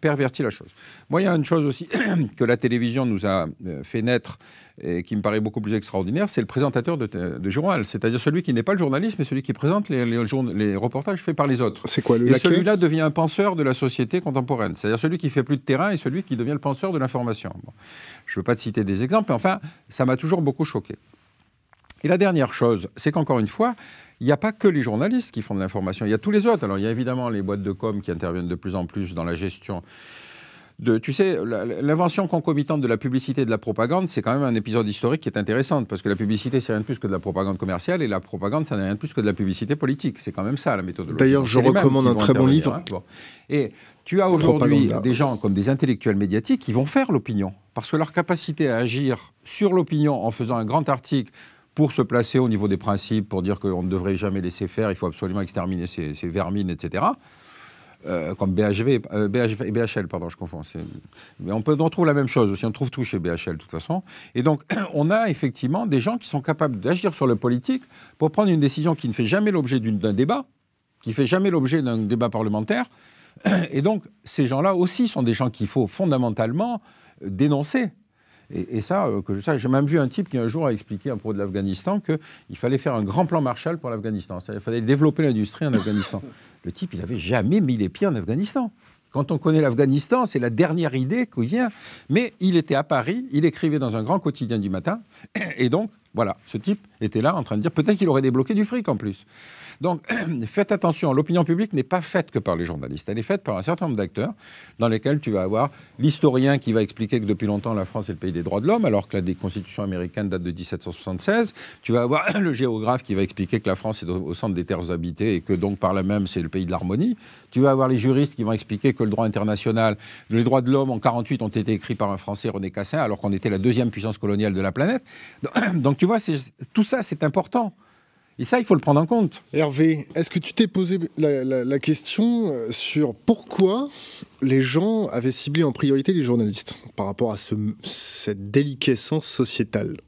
Speaker 2: pervertit la chose. Moi, il y a une chose aussi (clears throat) que la télévision nous a euh, fait naître et qui me paraît beaucoup plus extraordinaire, c'est le présentateur de, journal, c'est-à-dire celui qui n'est pas le journaliste, mais celui qui présente les, reportages faits par les autres. C'est quoi le Et celui-là devient un penseur de la société contemporaine, c'est-à-dire celui qui fait plus de terrain et celui qui devient le penseur de l'information. Je ne veux pas te citer des exemples, mais enfin, ça m'a toujours beaucoup choqué. Et la dernière chose, c'est qu'encore une fois, il n'y a pas que les journalistes qui font de l'information, il y a tous les autres. Alors il y a évidemment les boîtes de com qui interviennent de plus en plus dans la gestion de, tu sais, l'invention concomitante de la publicité et de la propagande, c'est quand même un épisode historique qui est intéressant, parce que la publicité, c'est rien de plus que de la propagande commerciale, et la propagande, ça n'est rien de plus que de la publicité politique. C'est quand même ça, la méthode. D'ailleurs, je recommande un très bon livre. Hein. Et tu as aujourd'hui des gens comme des intellectuels médiatiques qui vont faire l'opinion, parce que leur capacité à agir sur l'opinion en faisant un grand article pour se placer au niveau des principes, pour dire qu'on ne devrait jamais laisser faire, il faut absolument exterminer ces, vermines, etc. Euh, comme BHV, euh, BHL, pardon, je confonds. Mais on, peut, on trouve la même chose aussi, on trouve tout chez BHL de toute façon. Et donc, (clears throat) on a effectivement des gens qui sont capables d'agir sur le politique pour prendre une décision qui ne fait jamais l'objet d'un débat, qui ne fait jamais l'objet d'un débat parlementaire. (clears throat) Et donc, ces gens-là aussi sont des gens qu'il faut fondamentalement dénoncer et, ça, euh, que je j'ai même vu un type qui un jour a expliqué à propos de l'Afghanistan qu'il fallait faire un grand plan Marshall pour l'Afghanistan. cest qu'il fallait développer l'industrie en Afghanistan. (laughs) Le type, il n'avait jamais mis les pieds en Afghanistan. Quand on connaît l'Afghanistan, c'est la dernière idée qui vient. Mais il était à Paris, il écrivait dans un grand quotidien du matin, (coughs) et donc, voilà, ce type était là en train de dire peut-être qu'il aurait débloqué du fric en plus. Donc, (clears throat) faites attention. L'opinion publique n'est pas faite que par les journalistes. Elle est faite par un certain nombre d'acteurs dans lesquels tu vas avoir l'historien qui va expliquer que depuis longtemps, la France est le pays des droits de l'homme, alors que la déconstitution américaine date de 1776. Tu vas avoir (clears throat) le géographe qui va expliquer que la France est au centre des terres habitées et que donc, par là même, c'est le pays de l'harmonie. Tu vas avoir les juristes qui vont expliquer que le droit international, les droits de l'homme en 48 ont été écrits par un Français, René Cassin, alors qu'on était la deuxième puissance coloniale de la planète. Donc, (clears throat) tu vois, tout ça, c'est important.
Speaker 1: Et ça, il faut le prendre en compte. Hervé, est-ce que tu t'es posé la, question euh, sur pourquoi les gens avaient ciblé en priorité les journalistes par rapport à cette déliquescence sociétale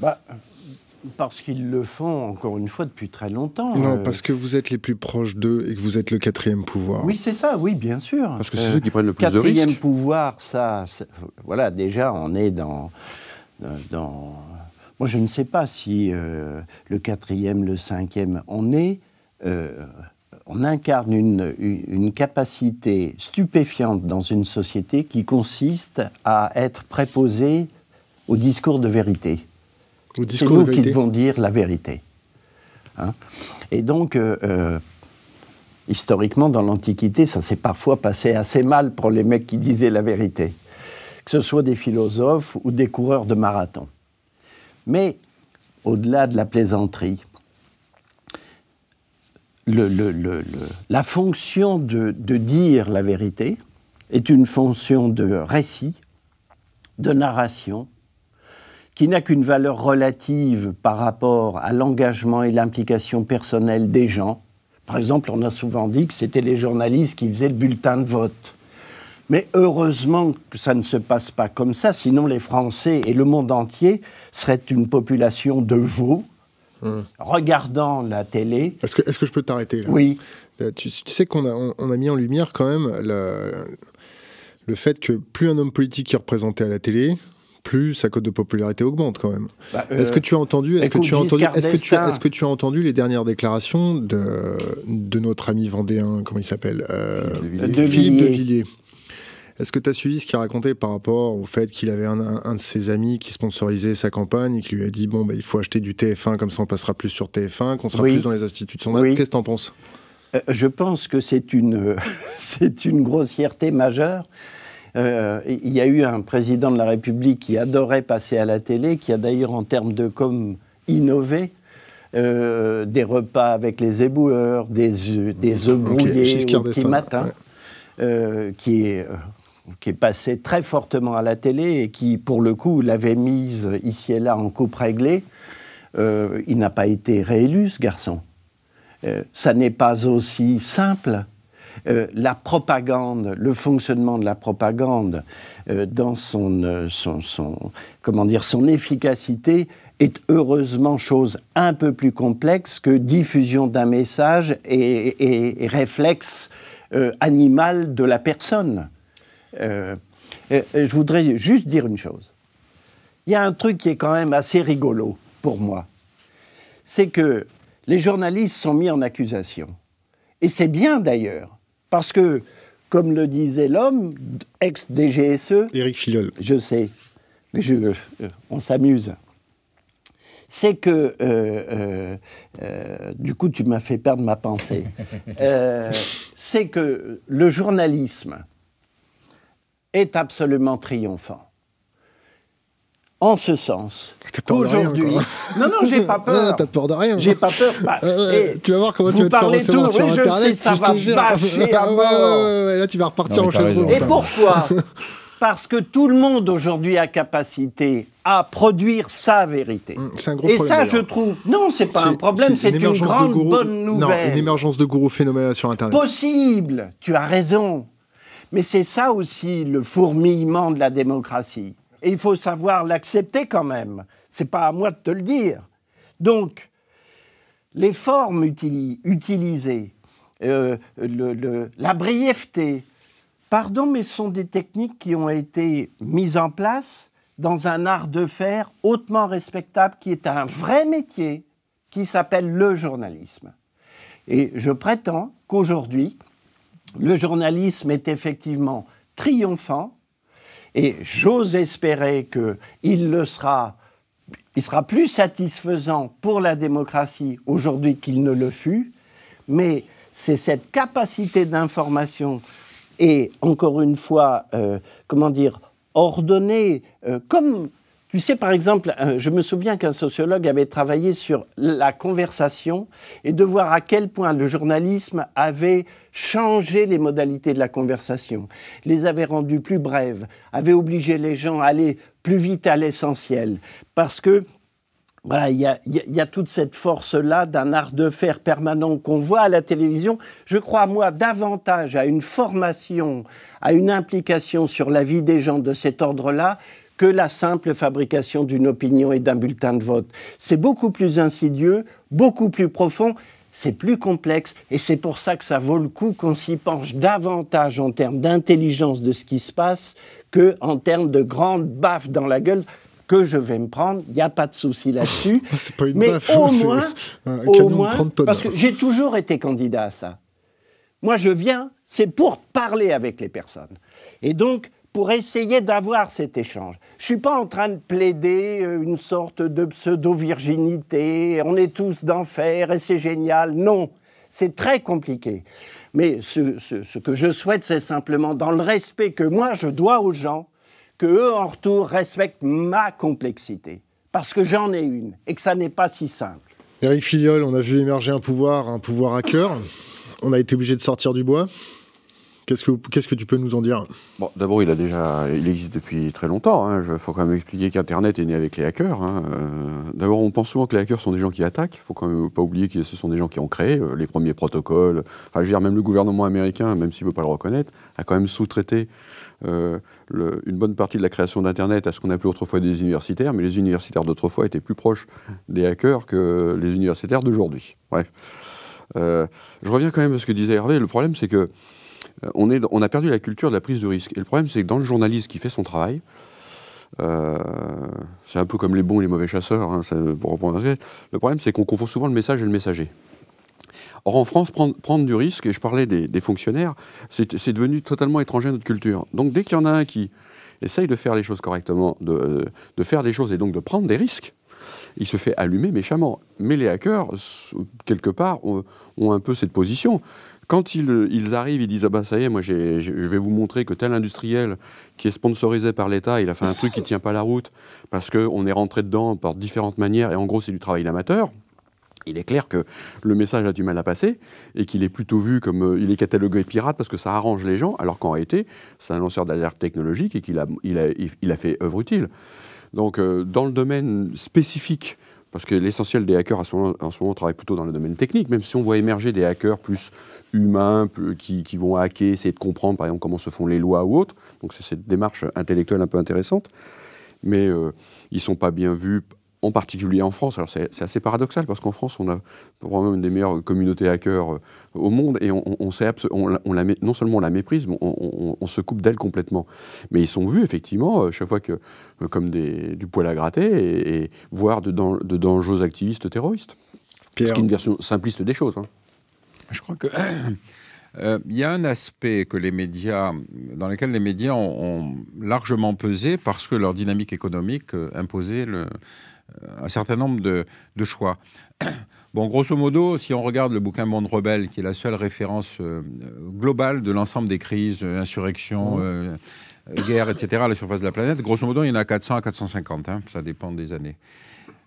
Speaker 3: bah, parce qu'ils le font, encore une fois, depuis très longtemps. Non, euh. parce
Speaker 1: que vous êtes les plus proches d'eux et que vous êtes le quatrième pouvoir. Oui,
Speaker 3: c'est ça, oui, bien sûr. Parce que c'est ceux qui prennent le plus de euh, risques. Quatrième pouvoir, ça, voilà, déjà, on est dans, dans je ne sais pas si euh, le quatrième, le cinquième, on est, euh, on incarne une, capacité stupéfiante dans une société qui consiste à être préposé au discours de vérité. C'est nous qui devons dire la vérité. Hein. Et donc, euh, historiquement, dans l'Antiquité, ça s'est parfois passé assez mal pour les mecs qui disaient la vérité, que ce soit des philosophes ou des coureurs de marathon. Mais au-delà de la plaisanterie, la fonction de, de, dire la vérité est une fonction de récit, de narration, qui n'a qu'une valeur relative par rapport à l'engagement et l'implication personnelle des gens. Par exemple, on a souvent dit que c'était les journalistes qui faisaient le bulletin de vote. Mais heureusement que ça ne se passe pas comme ça, sinon les Français et le monde entier seraient une population de veaux,
Speaker 1: hmm. regardant la télé. Est-ce que, je peux t'arrêter là Oui. Euh, tu, sais qu'on a, on, a, mis en lumière quand même le fait que plus un homme politique est représenté à la télé, plus sa cote de popularité augmente quand même. Bah, euh, est-ce que tu as entendu, est-ce que tu est que est que tu as entendu les dernières déclarations de, de notre ami vendéen, comment il s'appelle, Philippe euh, de Philippe de Villiers est-ce que tu as suivi ce qu'il racontait par rapport au fait qu'il avait un, de ses amis qui sponsorisait sa campagne et qui lui a dit bon, bah, il faut acheter du TF1, comme ça on passera plus sur TF1, qu'on sera plus dans les
Speaker 3: instituts de son Qu'est-ce que tu en penses euh, Je pense que c'est une, euh, (laughs) une grossièreté majeure. Euh, il y a eu un président de la République qui adorait passer à la télé, qui a d'ailleurs, en termes de com, innové. des repas avec les éboueurs, des œufs, des brouillés au petit matin, qui est qui est passé très fortement à la télé et qui, pour le coup, l'avait mise ici et là en coupe réglée, euh, il n'a pas été réélu, ce garçon. Euh, ça n'est pas aussi simple. Euh, la propagande, le fonctionnement de la propagande dans son, son, comment dire, son efficacité est heureusement chose un peu plus complexe que diffusion d'un message et réflexe animal de la personne. Euh, je voudrais juste dire une chose. Il y a un truc qui est quand même assez rigolo pour moi. C'est que les journalistes sont mis en accusation. Et c'est bien d'ailleurs, parce que, comme le disait l'homme, ex-DGSE. Éric Fillol, Je sais, mais euh, on s'amuse. C'est que. Euh, du coup, tu m'as fait perdre ma pensée. (laughs) c'est que le journalisme est absolument triomphant. En ce sens aujourd'hui, (laughs) non non, j'ai pas (laughs) ah, peur.
Speaker 1: T'as peur de rien. J'ai pas peur. Bah, euh, euh, tu vas voir comment tu vas te faire sur Internet. sais, ça va bâcher (laughs) ah, là, tu vas repartir en chaise roulante. Et pourquoi Parce que tout le monde
Speaker 3: aujourd'hui a capacité à produire sa vérité. Hum, c'est un gros Et ça, je trouve, non, c'est pas un problème, c'est une, grande bonne nouvelle. Non, une
Speaker 1: émergence de gourou phénomènes sur Internet.
Speaker 3: Possible. Tu as raison. Mais c'est ça aussi le fourmillement de la démocratie. Et il faut savoir l'accepter quand même. C'est pas à moi de te le dire. Donc, les formes utilisées, euh, la brièveté, pardon, mais ce sont des techniques qui ont été mises en place dans un art de fer hautement respectable qui est un vrai métier qui s'appelle le journalisme. Et je prétends qu'aujourd'hui, le journalisme est effectivement triomphant et j'ose espérer qu'il le sera. Il sera plus satisfaisant pour la démocratie aujourd'hui qu'il ne le fut, mais c'est cette capacité d'information et encore une fois, euh, comment dire, ordonnée, euh, comme tu sais, par exemple, euh, je me souviens qu'un sociologue avait travaillé sur la conversation et de voir à quel point le journalisme avait changé les modalités de la conversation, les avait rendues plus brèves, avait obligé les gens à aller plus vite à l'essentiel. Parce que voilà, il y, a, toute cette force-là d'un art de faire permanent qu'on voit à la télévision. Je crois, moi, davantage à une formation, à une implication sur la vie des gens de cet ordre-là que la simple fabrication d'une opinion et d'un bulletin de vote. C'est beaucoup plus insidieux, beaucoup plus profond, c'est plus complexe et c'est pour ça que ça vaut le coup qu'on s'y penche davantage en termes d'intelligence de ce qui se passe que en termes de grandes baffes dans la gueule que je vais me prendre, il n'y a pas de souci là-dessus. (laughs) Mais au moins, au moins parce que j'ai toujours été candidat à ça. Moi, je viens, c'est pour parler avec les personnes. Et donc, pour essayer d'avoir cet échange. Je ne suis pas en train de plaider euh, une sorte de pseudo-virginité, on est tous d'enfer et c'est génial. Non, c'est très compliqué. Mais ce, que je souhaite, c'est simplement, dans le respect que moi je dois aux gens, que eux, en retour, respectent ma complexité. Parce que j'en ai une et que ça n'est pas si simple.
Speaker 1: Éric Filliol, on a vu émerger un pouvoir, un pouvoir à cœur. On a été obligé de sortir du bois.
Speaker 4: Qu'est-ce que, qu'est-ce que tu peux nous en dire bon, D'abord, il, a déjà, il existe depuis très longtemps. Il hein. faut quand même expliquer qu'Internet est né avec les hackers. Hein. Euh, d'abord, on pense souvent que les hackers sont des gens qui attaquent. Il faut quand même pas oublier que ce sont des gens qui ont créé euh, les premiers protocoles. Enfin, je veux dire, même le gouvernement américain, même s'il ne veut pas le reconnaître, a quand même sous-traité euh, une bonne partie de la création d'Internet à ce qu'on appelait autrefois des universitaires, mais les universitaires d'autrefois étaient plus proches des hackers que les universitaires d'aujourd'hui. Bref. je reviens quand même à ce que disait Hervé. Le problème, c'est que euh, on, a perdu la culture de la prise de risque. Et le problème, c'est que dans le journaliste qui fait son travail, euh, c'est un peu comme les bons et les mauvais chasseurs, hein, ça, Le problème, c'est qu'on confond souvent le message et le messager. Or, en France, prendre, du risque, et je parlais des, fonctionnaires, c'est devenu totalement étranger à notre culture. Donc, dès qu'il y en a un qui essaye de faire les choses correctement, de, euh, faire des choses et donc de prendre des risques, il se fait allumer méchamment. Mais les hackers, quelque part, ont un peu cette position. Quand euh, ils, arrivent, ils disent Ah ben ça y est, moi je vais vous montrer que tel industriel qui est sponsorisé par l'État, il a fait un truc qui ne tient pas la route parce qu'on est rentré dedans par différentes manières et en gros c'est du travail d'amateur. Il est clair que le message a du mal à passer et qu'il est plutôt vu comme euh, il est catalogué pirate parce que ça arrange les gens, alors qu'en réalité, c'est un lanceur d'alerte technologique et qu'il a, il a, il a, fait œuvre utile. Donc, euh, dans le domaine spécifique parce que l'essentiel des hackers en ce moment travaille plutôt dans le domaine technique, même si on voit émerger des hackers plus humains, qui, vont hacker, essayer de comprendre par exemple comment se font les lois ou autres. Donc c'est cette démarche intellectuelle un peu intéressante. Mais euh, ils ne sont pas bien vus en particulier en France. Alors c'est assez paradoxal parce qu'en France, on a probablement une des meilleures communautés hackers euh, au monde et on, sait on, on la, non seulement on la méprise, mais on, se coupe d'elle complètement. Mais ils sont vus effectivement euh, chaque fois que euh, comme du poil à gratter et, voire de, dangereux activistes terroristes. C'est Ce qui est une version simpliste des choses. Hein.
Speaker 2: Je crois que (clears throat) Il y a un aspect que les médias, dans lequel les médias ont largement pesé parce que leur dynamique économique imposait le, un certain nombre de, choix. (clears throat) Bon, grosso modo, si on regarde le bouquin Monde Rebelle, qui est la seule référence euh, globale de l'ensemble des crises, euh, insurrections, euh, guerres, etc., à la surface de la planète, grosso modo, il y en a 400 à 450, hein. ça dépend des années.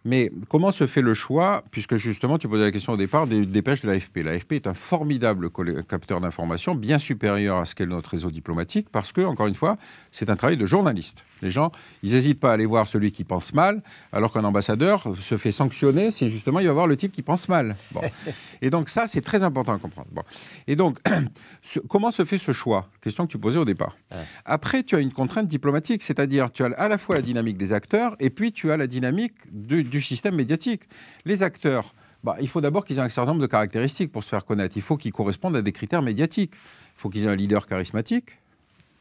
Speaker 2: Mais comment se fait le choix, puisque justement tu posais la question au départ, des dépêches de l'AFP L'AFP est un formidable capteur d'information, bien supérieur à ce qu'est notre réseau diplomatique, parce que, encore une fois, c'est un travail de journaliste. Les gens, ils n'hésitent pas à aller voir celui qui pense mal, alors qu'un ambassadeur se fait sanctionner si justement il va voir le type qui pense mal.
Speaker 1: (laughs)
Speaker 2: Et donc ça, c'est très important à comprendre. Et donc, (clears throat) comment se fait ce choix Question que tu posais au départ. Après, tu as une contrainte diplomatique, c'est-à-dire tu as à la fois la dynamique des acteurs et puis tu as la dynamique du système médiatique. Les acteurs, bah, il faut d'abord qu'ils aient un certain nombre de caractéristiques pour se faire connaître. Il faut qu'ils correspondent à des critères médiatiques. Il faut qu'ils aient un leader charismatique,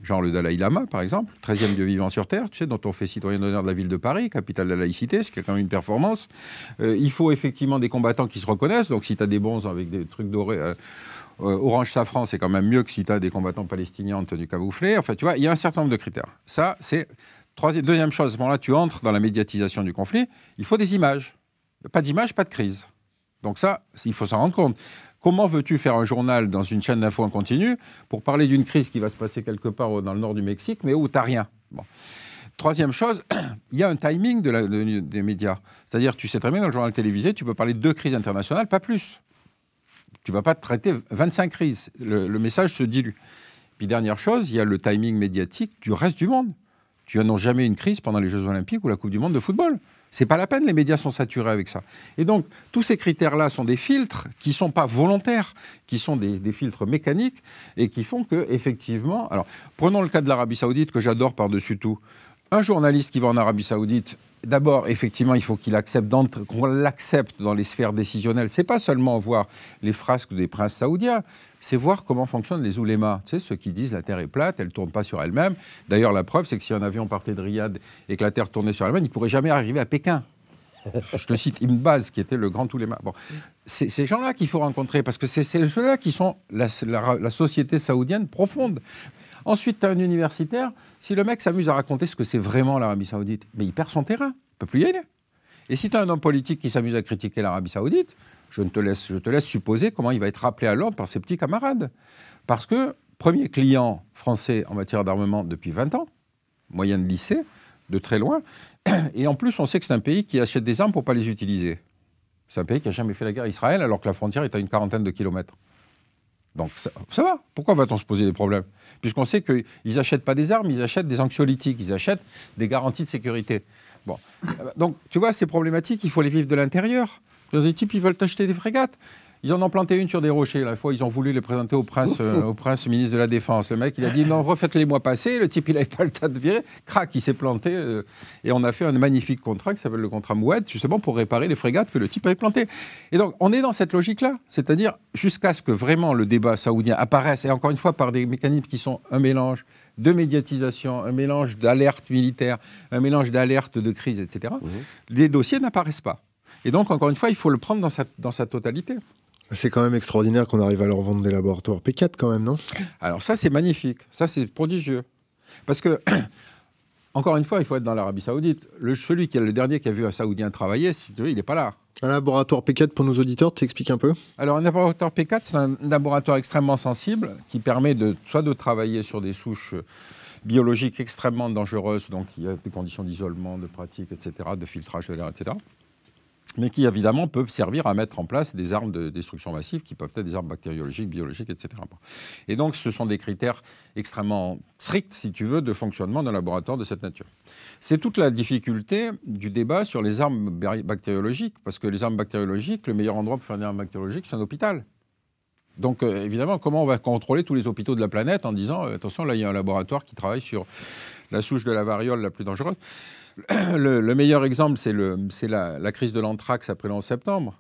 Speaker 2: genre le Dalai Lama, par exemple, 13e Dieu vivant sur Terre, tu sais, dont on fait citoyen d'honneur de la ville de Paris, capitale de la laïcité, ce qui est quand même une performance. Euh, il faut effectivement des combattants qui se reconnaissent, donc si tu as des bons avec des trucs dorés... Euh, euh, orange safran, c'est quand même mieux que si tu as des combattants palestiniens en tenue camouflée. fait, tu vois, il y a un certain nombre de critères. Ça, c'est deuxième chose, à ce moment-là, tu entres dans la médiatisation du conflit, il faut des images. Pas d'images, pas de crise. Donc ça, il faut s'en rendre compte. Comment veux-tu faire un journal dans une chaîne d'infos en continu pour parler d'une crise qui va se passer quelque part dans le nord du Mexique, mais où tu n'as rien bon. Troisième chose, (clears throat) il y a un timing de la, des médias. C'est-à-dire, tu sais très bien, dans le journal télévisé, tu peux parler de deux crises internationales, pas plus. Tu ne vas pas traiter 25 crises. Le, le message se dilue. Puis dernière chose, il y a le timing médiatique du reste du monde tu as jamais une crise pendant les Jeux Olympiques ou la Coupe du Monde de football. C'est pas la peine, les médias sont saturés avec ça. Et donc, tous ces critères-là sont des filtres qui ne sont pas volontaires, qui sont des, des, filtres mécaniques et qui font que, effectivement. Alors, prenons le cas de l'Arabie Saoudite que j'adore par-dessus tout. Un journaliste qui va en Arabie Saoudite, d'abord, effectivement, il faut qu'il accepte qu'on l'accepte dans les sphères décisionnelles. C'est pas seulement voir les frasques des princes saoudiens, c'est voir comment fonctionnent les oulémas. Tu sais, ceux qui disent la Terre est plate, elle ne tourne pas sur elle-même. D'ailleurs, la preuve, c'est que si un avion partait de Riyad et que la Terre tournait sur elle-même, il ne pourrait jamais arriver à Pékin. Je te cite Ibn qui était le grand ouléma. c'est ces gens-là qu'il faut rencontrer, parce que c'est ceux-là qui sont la société saoudienne profonde. Ensuite, tu as un universitaire, si le mec s'amuse à raconter ce que c'est vraiment l'Arabie Saoudite, mais il perd son terrain, il peut plus y aller. Et si tu as un homme politique qui s'amuse à critiquer l'Arabie Saoudite, je, ne te laisse, je te laisse supposer comment il va être rappelé à l'ordre par ses petits camarades. Parce que, premier client français en matière d'armement depuis 20 ans, moyen de lycée, de très loin, (clears throat) et en plus, on sait que c'est un pays qui achète des armes pour ne pas les utiliser. C'est un pays qui n'a jamais fait la guerre à Israël, alors que la frontière est à une quarantaine de kilomètres. Donc ça, va. Pourquoi va-t-on se poser des problèmes Puisqu'on sait qu'ils n'achètent pas des armes, ils achètent des anxiolytiques, ils achètent des garanties de sécurité. Bon. Euh, donc tu vois, ces problématiques, il faut les vivre de l'intérieur. Des types, ils veulent acheter des frégates. Ils en ont planté une sur des rochers. La fois, ils ont voulu les présenter au prince, euh, au prince ministre de la Défense. Le mec, il a dit non, refaites-les mois passés. Le type, il n'avait pas le temps de virer. Crac, il s'est planté. Euh, et on a fait un magnifique contrat qui s'appelle le contrat mouette justement pour réparer les frégates que le type avait plantées. Et donc, on est dans cette logique-là. C'est-à-dire, jusqu'à ce que vraiment le débat saoudien apparaisse, et encore une fois, par des mécanismes qui sont un mélange de médiatisation, un mélange d'alerte militaire, un mélange d'alerte de crise, etc., les mmh. dossiers n'apparaissent pas. Et donc, encore une fois, il faut le prendre dans dans sa totalité.
Speaker 1: C'est quand même extraordinaire qu'on arrive à leur vendre des laboratoires P4 quand même, non Alors ça, c'est magnifique. Ça, c'est prodigieux. Parce que, (clears throat) encore une fois, il faut
Speaker 2: être dans l'Arabie Saoudite. Le, celui qui est le dernier qui a vu un Saoudien travailler, il n'est pas là.
Speaker 1: Un laboratoire P4 pour nos auditeurs, expliques un peu Alors, un laboratoire P4, c'est un laboratoire extrêmement sensible qui
Speaker 2: permet de, soit de travailler sur des souches biologiques extrêmement dangereuses, donc il y a des conditions d'isolement, de pratique, etc., de filtrage de l'air, etc., mais qui évidemment peuvent servir à mettre en place des armes de destruction massive qui peuvent être des armes bactériologiques, biologiques, etc. Et donc ce sont des critères extrêmement stricts, si tu veux, de fonctionnement d'un laboratoire de cette nature. C'est toute la difficulté du débat sur les armes bactériologiques, parce que les armes bactériologiques, le meilleur endroit pour faire une arme bactériologique, c'est un hôpital. Donc euh, évidemment, comment on va contrôler tous les hôpitaux de la planète en disant, euh, attention, là, il y a un laboratoire qui travaille sur la souche de la variole la plus dangereuse (coughs) Le, meilleur exemple, c'est la, crise de l'anthrax après le 11 septembre.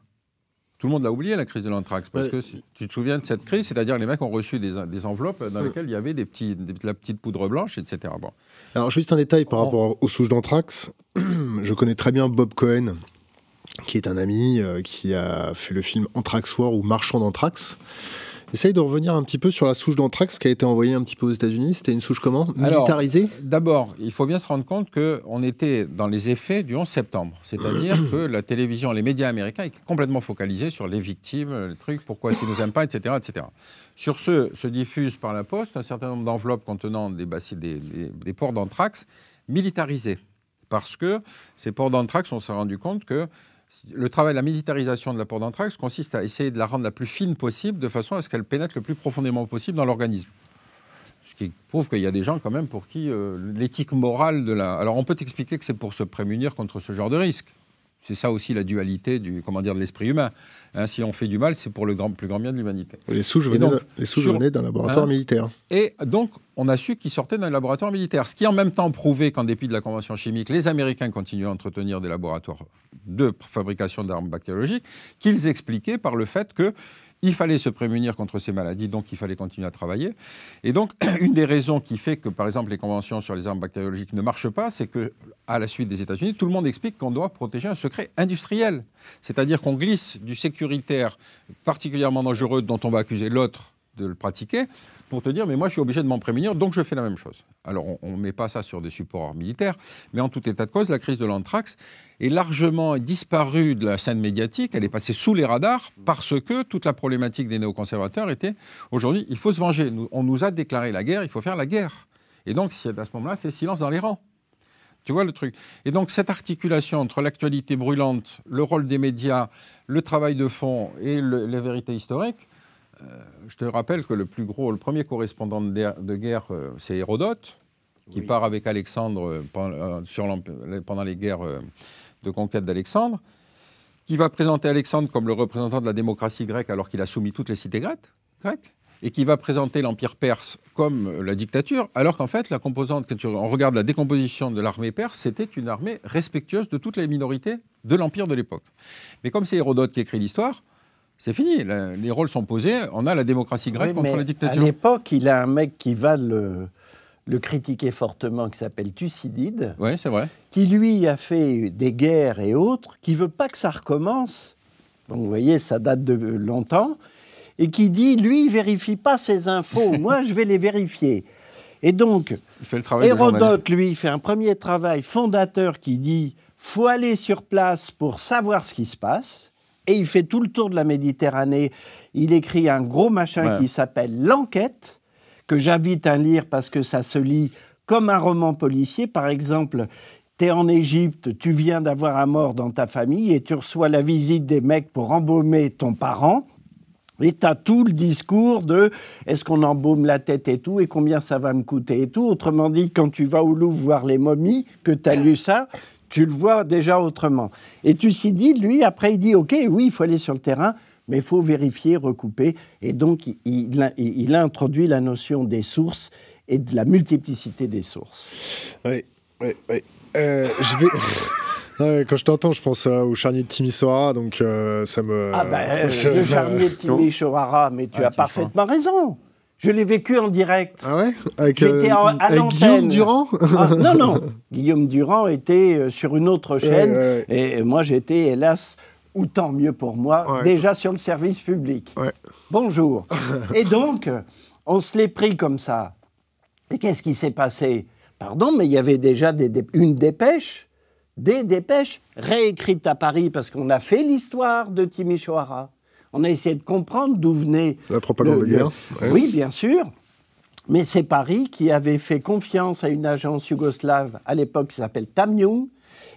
Speaker 2: Tout le monde l'a oublié, la crise de l'anthrax, parce que tu te souviens de cette crise, c'est-à-dire les mecs ont reçu des, enveloppes dans lesquelles il y avait de la petite poudre blanche, etc. Bon.
Speaker 1: Alors juste un détail par rapport aux souches d'anthrax, (clears throat) je connais très bien Bob Cohen, qui est un ami euh, qui a fait le film Anthrax War ou Marchand d'anthrax. Essaye de revenir un petit peu sur la souche d'anthrax qui a été envoyée un petit peu aux États-Unis. C'était une souche comment Militarisée D'abord, il faut bien se rendre compte
Speaker 2: qu'on était dans les effets du 11 septembre. C'est-à-dire (clears throat) que la télévision, les médias américains étaient complètement focalisés sur les victimes, les trucs, pourquoi est-ce qu'ils nous aiment pas, etc. etc. Sur ce, se diffuse par la poste un certain nombre d'enveloppes contenant des, des, des ports d'anthrax militarisés. Parce que ces ports d'anthrax, on s'est rendu compte que le travail, de la militarisation de la porte d'anthrax consiste à essayer de la rendre la plus fine possible de façon à ce qu'elle pénètre le plus profondément possible dans l'organisme. Ce qui prouve qu'il y a des gens quand même pour qui euh, l'éthique morale de la... Alors on peut expliquer que c'est pour se prémunir contre ce genre de risque. C'est ça aussi la dualité du, comment dire, de l'esprit humain. Hein, si on fait du mal, c'est pour le plus grand bien de l'humanité.
Speaker 1: Les sous venaient, d'un laboratoire militaire.
Speaker 2: Et donc, on a su qu'ils sortaient d'un laboratoire militaire. Ce qui, en même temps, prouvait qu'en dépit de la Convention chimique, les Américains continuaient à entretenir des laboratoires de fabrication d'armes bactériologiques, qu'ils expliquaient par le fait que il fallait se prémunir contre ces maladies, donc il fallait continuer à travailler. Et donc, (clears throat) une des raisons qui fait que, par exemple, les conventions sur les armes bactériologiques ne marchent pas, c'est que, à la suite des États-Unis, tout le monde explique qu'on doit protéger un secret industriel. C'est-à-dire qu'on glisse du sécuritaire particulièrement dangereux dont on va accuser l'autre de le pratiquer, pour te dire, mais moi je suis obligé de m'en prémunir, donc je fais la même chose. Alors on ne met pas ça sur des supports militaires, mais en tout état de cause, la crise de l'anthrax est largement disparue de la scène médiatique, elle est passée sous les radars, parce que toute la problématique des néoconservateurs était, aujourd'hui, il faut se venger, on nous a déclaré la guerre, il faut faire la guerre. Et donc à ce moment-là, c'est silence dans les rangs. Tu vois le truc Et donc cette articulation entre l'actualité brûlante, le rôle des médias, le travail de fond et les vérités historiques, euh, je te rappelle que le plus gros, le premier correspondant de guerre, euh, c'est Hérodote, qui part avec Alexandre euh, pendant les guerres de conquête d'Alexandre, qui va présenter Alexandre comme le représentant de la démocratie grecque alors qu'il a soumis toutes les cités grecques, et qui va présenter l'Empire perse comme la dictature, alors qu'en fait, la composante, quand on regarde la décomposition de l'armée perse, c'était une armée respectueuse de toutes les minorités de l'Empire de l'époque. Mais comme c'est Hérodote qui écrit l'histoire, c'est fini, les rôles sont posés, on a la démocratie grecque contre la dictature. À l'époque,
Speaker 3: il a un mec qui va le, critiquer fortement, qui s'appelle Thucydide. Oui, c'est vrai. Qui, lui, a fait des guerres et autres, qui veut pas que ça recommence. Donc, vous voyez, ça date de longtemps. Et qui dit, lui, vérifie pas ses infos. (laughs) Moi, je vais les vérifier. Et donc, Hérodote, lui, fait un premier travail fondateur qui dit, faut aller sur place pour savoir ce qui se passe et il fait tout le tour de la Méditerranée. Il écrit un gros machin qui s'appelle L'enquête, que j'invite à lire parce que ça se lit comme un roman policier. Par exemple, tu es en Égypte, tu viens d'avoir un mort dans ta famille et tu reçois la visite des mecs pour embaumer ton parent. Et t'as tout le discours de est-ce qu'on embaume la tête et tout, et combien ça va me coûter et tout. Autrement dit, quand tu vas au Louvre voir les momies, que t'as lu ça, tu le vois déjà autrement. Et tu dis, lui, après, il dit, OK, oui, il faut aller sur le terrain, mais il faut vérifier, recouper. Et donc, il, il, a introduit la
Speaker 1: notion des sources et de la multiplicité des sources. Oui, oui, oui. Euh, je vais... (laughs) quand je t'entends, je pense au charnier de Timisoara, donc euh, ça me. Ah ben, bah, (laughs) le charnier de
Speaker 3: Timisoara, mais tu as parfaitement raison. Je l'ai vécu en direct. Ah ouais Avec, euh, Guillaume Durand ah, Non, non. (laughs) Guillaume Durand était euh, sur une autre chaîne. Et moi, j'étais, hélas, ou tant mieux pour moi, déjà sur le service public. Bonjour. (laughs) et donc, on se l'est pris comme ça. Et qu'est-ce qui s'est passé Pardon, mais il y avait déjà une dépêche, des dépêches réécrites à Paris, parce qu'on a fait l'histoire de Timisoara on a essayé de comprendre d'où venait. La propagande de guerre. Oui, bien sûr. Mais c'est Paris qui avait fait confiance à une agence yougoslave à l'époque qui s'appelle Tamnium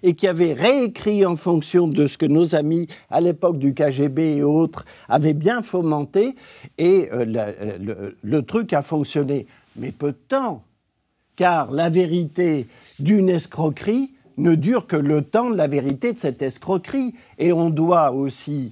Speaker 3: et qui avait réécrit en fonction de ce que nos amis à l'époque du KGB et autres avaient bien fomenté. Et euh, euh, le, le truc a fonctionné, mais peu de temps, car la vérité d'une escroquerie ne dure que le temps de la vérité de cette escroquerie. Et on doit aussi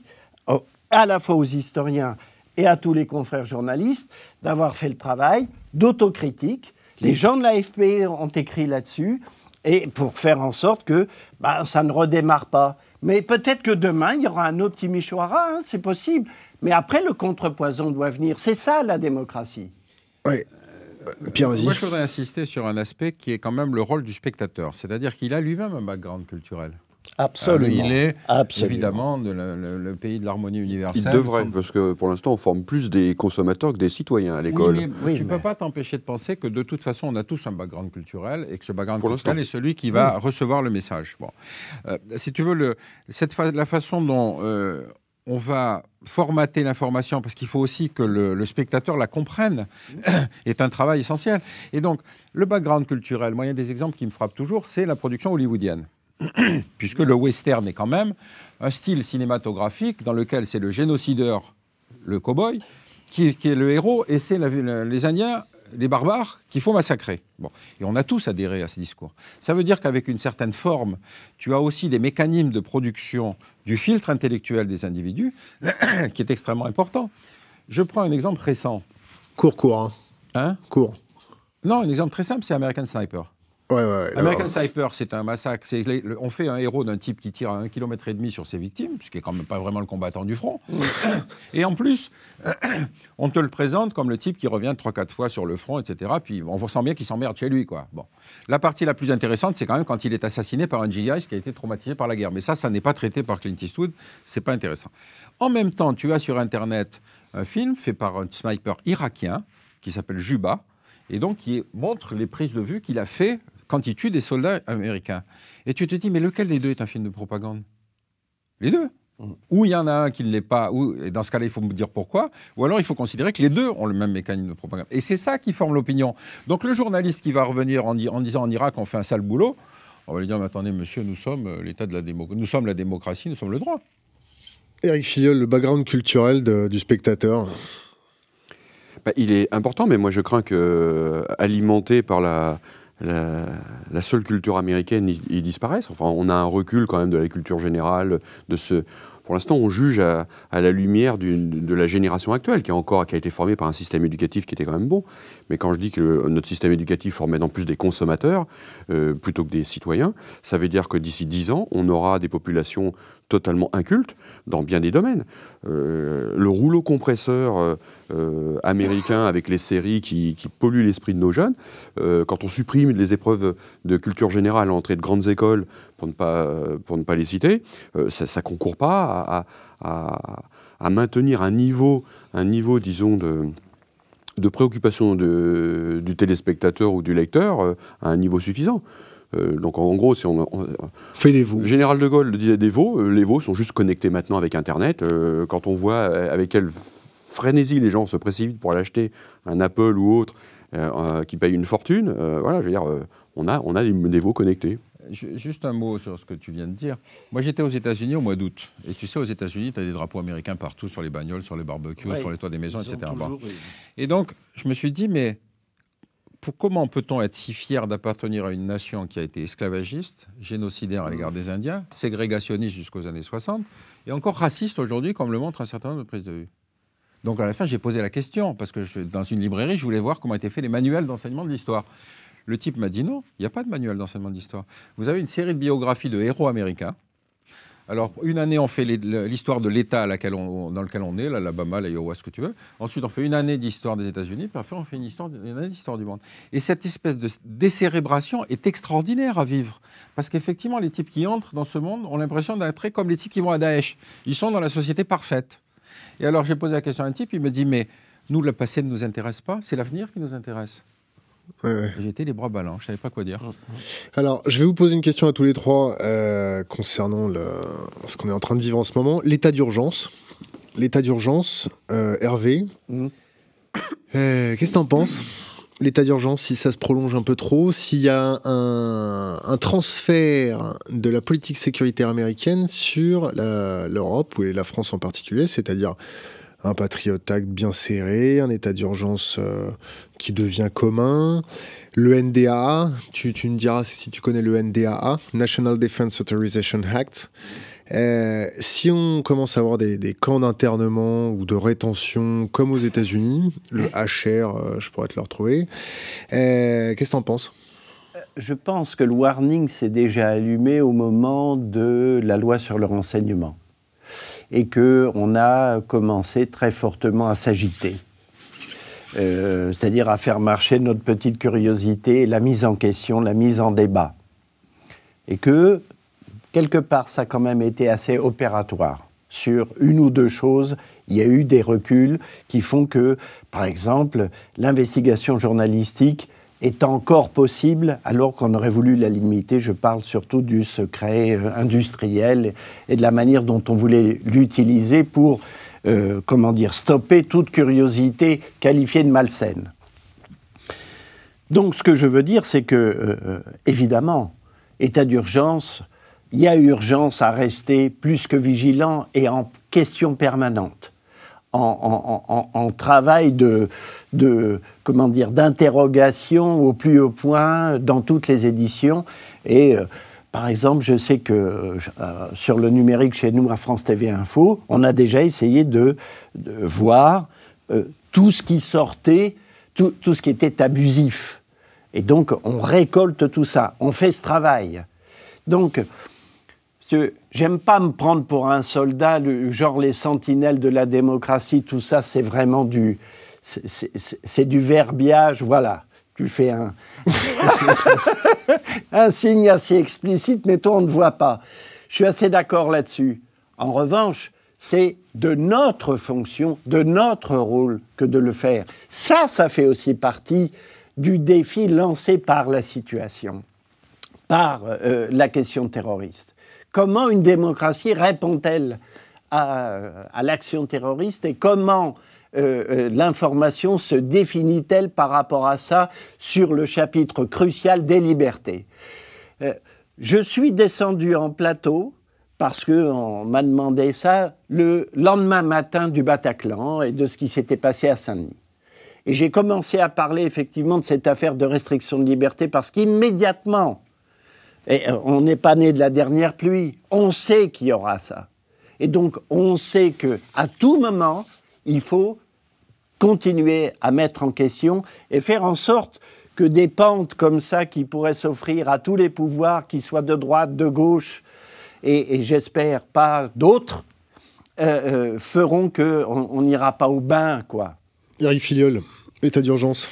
Speaker 3: à la fois aux historiens et à tous les confrères journalistes d'avoir fait le travail d'autocritique. Les gens de l'AFP ont écrit là-dessus et pour faire en sorte que ben, ça ne redémarre pas. Mais peut-être que demain, il y aura un autre Timichoara, hein, c'est possible. Mais après, le contrepoison doit venir. C'est ça, la démocratie.
Speaker 2: Oui. Euh, Pierre, Moi, je voudrais insister sur un aspect qui est quand même le rôle du spectateur. C'est-à-dire qu'il a lui-même un background culturel. Absolument. Ah, il est évidemment de le, pays de
Speaker 4: l'harmonie universelle. Il devrait, parce que pour l'instant, on forme plus des consommateurs que des citoyens à l'école. Oui, tu ne
Speaker 2: peux pas t'empêcher de penser que de toute façon, on a tous un background culturel et que ce background culturel est celui qui va recevoir le message. Bon. Euh, si tu veux, le, cette la façon dont euh, on va formater l'information, parce qu'il faut aussi que le, le, spectateur la comprenne, (coughs) est un travail essentiel. Et donc, le background culturel, moi, il y a des exemples qui me frappent toujours, c'est la production hollywoodienne. (clears throat) puisque le western est quand même un style cinématographique dans lequel c'est le génocideur, le cowboy qui, est le héros, et c'est les Indiens, les barbares, qu'il faut massacrer. Bon. Et on a tous adhéré à ce discours. Ça veut dire qu'avec une certaine forme, tu as aussi des mécanismes de production du filtre intellectuel des individus, (clears throat) qui est extrêmement important. Je prends un exemple récent. Court, courant, Hein, hein Court. Non, un exemple très simple, c'est American Sniper. Ouais, American Sniper, c'est un massacre. on fait un héros d'un type qui tire à un kilomètre et demi sur ses victimes, ce qui est quand même pas vraiment le combattant du front. et en plus, (clears throat) on te le présente comme le type qui revient 3-4 fois sur le front, etc. Puis on sent bien qu'il s'emmerde chez lui, quoi. Bon. La partie la plus intéressante, c'est quand même quand il est assassiné par un GI qui a été traumatisé par la guerre. Mais ça, ça n'est pas traité par Clint Eastwood. C'est pas intéressant. En même temps, tu as sur Internet un film fait par un sniper irakien qui s'appelle Juba et donc qui montre les prises de vue qu'il a fait quand il tue des soldats américains. Et tu te dis, mais lequel des deux est un film de propagande Les deux. Mm. Ou il y en a un qui ne l'est pas, ou, et dans ce cas-là, il faut me dire pourquoi, ou alors il faut considérer que les deux ont le même mécanisme de propagande. Et c'est ça qui forme l'opinion. Donc le journaliste qui va revenir en, en, disant en Irak, on fait un sale boulot, on va lui dire, mais attendez, monsieur, nous sommes euh, l'état de la démocratie, nous sommes la démocratie, nous sommes le droit.
Speaker 1: Eric Filleul, le background culturel du spectateur
Speaker 4: bah, Il est important, mais moi je crains que, euh, alimenté par la, la, seule culture américaine, ils, disparaissent. Enfin, on a un recul quand même de la culture générale, de ce... Pour l'instant, on juge à, la lumière de la génération actuelle, qui, est encore, qui a été formée par un système éducatif qui était quand même bon. Mais quand je dis que notre système éducatif formait en plus des consommateurs euh, plutôt que des citoyens, ça veut dire que d'ici 10 ans, on aura des populations totalement inculte dans bien des domaines. Euh, le rouleau compresseur euh, euh, américain avec les séries qui, polluent l'esprit de nos jeunes, quand on supprime les épreuves de culture générale à l'entrée de grandes écoles, pour ne pas, pour ne pas les citer, ça ne concourt pas à, maintenir un niveau, un niveau disons, de, préoccupation du téléspectateur ou du lecteur à un niveau suffisant. Euh, donc en gros, si on, fait des veaux. général de Gaulle disait des veaux. Euh, les veaux sont juste connectés maintenant avec Internet. Euh, quand on voit avec quelle frénésie les gens se précipitent pour l'acheter, un Apple ou autre, qui paye une fortune, voilà, je veux dire, on a on a des, veaux connectés
Speaker 2: juste un mot sur ce que tu viens de dire. Moi, j'étais aux États-Unis au mois d'août. Et tu sais, aux États-Unis, tu as des drapeaux américains partout, sur les bagnoles, sur les barbecues, sur les toits des maisons, etc. Et donc, je me suis dit, mais comment peut-on être si fier d'appartenir à une nation qui a été esclavagiste, génocidaire à l'égard des Indiens, ségrégationniste jusqu'aux années 60, et encore raciste aujourd'hui, comme le montre un certain nombre de prises de vue Donc à la fin, j'ai posé la question, parce que dans une librairie, je voulais voir comment étaient faits les manuels d'enseignement de l'histoire. Le type m'a dit non, il n'y a pas de manuel d'enseignement de l'histoire. Vous avez une série de biographies de héros américains, alors, une année, on fait l'histoire de l'État dans lequel on est, l'Alabama, l'Iowa, ce que tu veux. Ensuite, on fait une année d'histoire des États-Unis, puis on fait une, histoire, une année d'histoire du monde. Et cette espèce de décérébration est extraordinaire à vivre. Parce qu'effectivement, les types qui entrent dans ce monde ont l'impression d'être comme les types qui vont à Daesh. Ils sont dans la société parfaite. Et alors, j'ai posé la question à un type, il me dit Mais nous, le passé ne nous intéresse pas, c'est l'avenir qui nous intéresse. J'étais les bras ballants, je ne savais pas quoi dire. Mm.
Speaker 1: Alors, je vais vous poser une question à tous les trois euh, concernant le, ce qu'on est en train de vivre en ce moment. L'état d'urgence. L'état d'urgence, euh, Hervé. Mm. Euh, qu'est-ce que tu en penses L'état d'urgence, si ça se prolonge un peu trop, s'il y a un, un, transfert de la politique sécuritaire américaine sur l'Europe, ou la France en particulier, c'est-à-dire un Patriot act bien serré, un état d'urgence euh, qui devient commun. Le NDAA, tu, me diras si tu connais le NDAA, National Defense Authorization Act. Euh, si on commence à avoir des, camps d'internement ou de rétention comme aux États-Unis, le HR, euh, je pourrais te le retrouver, qu'est-ce que tu en penses
Speaker 3: je pense que le
Speaker 1: warning s'est déjà
Speaker 3: allumé au moment de la loi sur le renseignement et qu'on a commencé très fortement à s'agiter. Euh, c'est-à-dire à faire marcher notre petite curiosité, la mise en question, la mise en débat. Et que, quelque part, ça a quand même été assez opératoire. Sur une ou deux choses, il y a eu des reculs qui font que, par exemple, l'investigation journalistique est encore possible alors qu'on aurait voulu la limiter. Je parle surtout du secret euh, industriel et de la manière dont on voulait l'utiliser pour, euh, comment dire, stopper toute curiosité qualifiée de malsaine. Donc ce que je veux dire, c'est que, euh, évidemment, état d'urgence, il y a urgence à rester plus que vigilant et en question permanente en, travail de, comment dire d'interrogation au plus haut point dans toutes les éditions. Et euh, par exemple, je sais que euh, euh, sur le numérique chez nous à France TV Info, on a déjà essayé de, voir tout ce qui sortait, tout, tout, ce qui était abusif. Et donc, on récolte tout ça, on fait ce travail. Donc, J'aime pas me prendre pour un soldat, le, genre les sentinelles de la démocratie, tout ça, c'est vraiment du, c'est du verbiage, voilà. Tu fais un, (laughs) un signe assez explicite, mais toi on ne voit pas. Je suis assez d'accord là-dessus. En revanche, c'est de notre fonction, de notre rôle que de le faire. Ça, ça fait aussi partie du défi lancé par la situation, par euh, la question terroriste. Comment une démocratie répond-elle à, l'action terroriste et comment euh, euh, l'information se définit-elle par rapport à ça sur le chapitre crucial des libertés euh, Je suis descendu en plateau parce qu'on m'a demandé ça le lendemain matin du Bataclan et de ce qui s'était passé à Saint-Denis. Et j'ai commencé à parler effectivement de cette affaire de restriction de liberté parce qu'immédiatement, euh, on n'est pas né de la dernière pluie. On sait qu'il y aura ça. Et donc, on sait que à tout moment, il faut continuer à mettre en question et faire en sorte que des pentes comme ça qui pourraient s'offrir à tous les pouvoirs, qu'ils soient de droite, de gauche, et, j'espère pas d'autres, euh, euh, feront qu'on n'ira pas au bain, quoi.
Speaker 4: Eric Filiol, état d'urgence.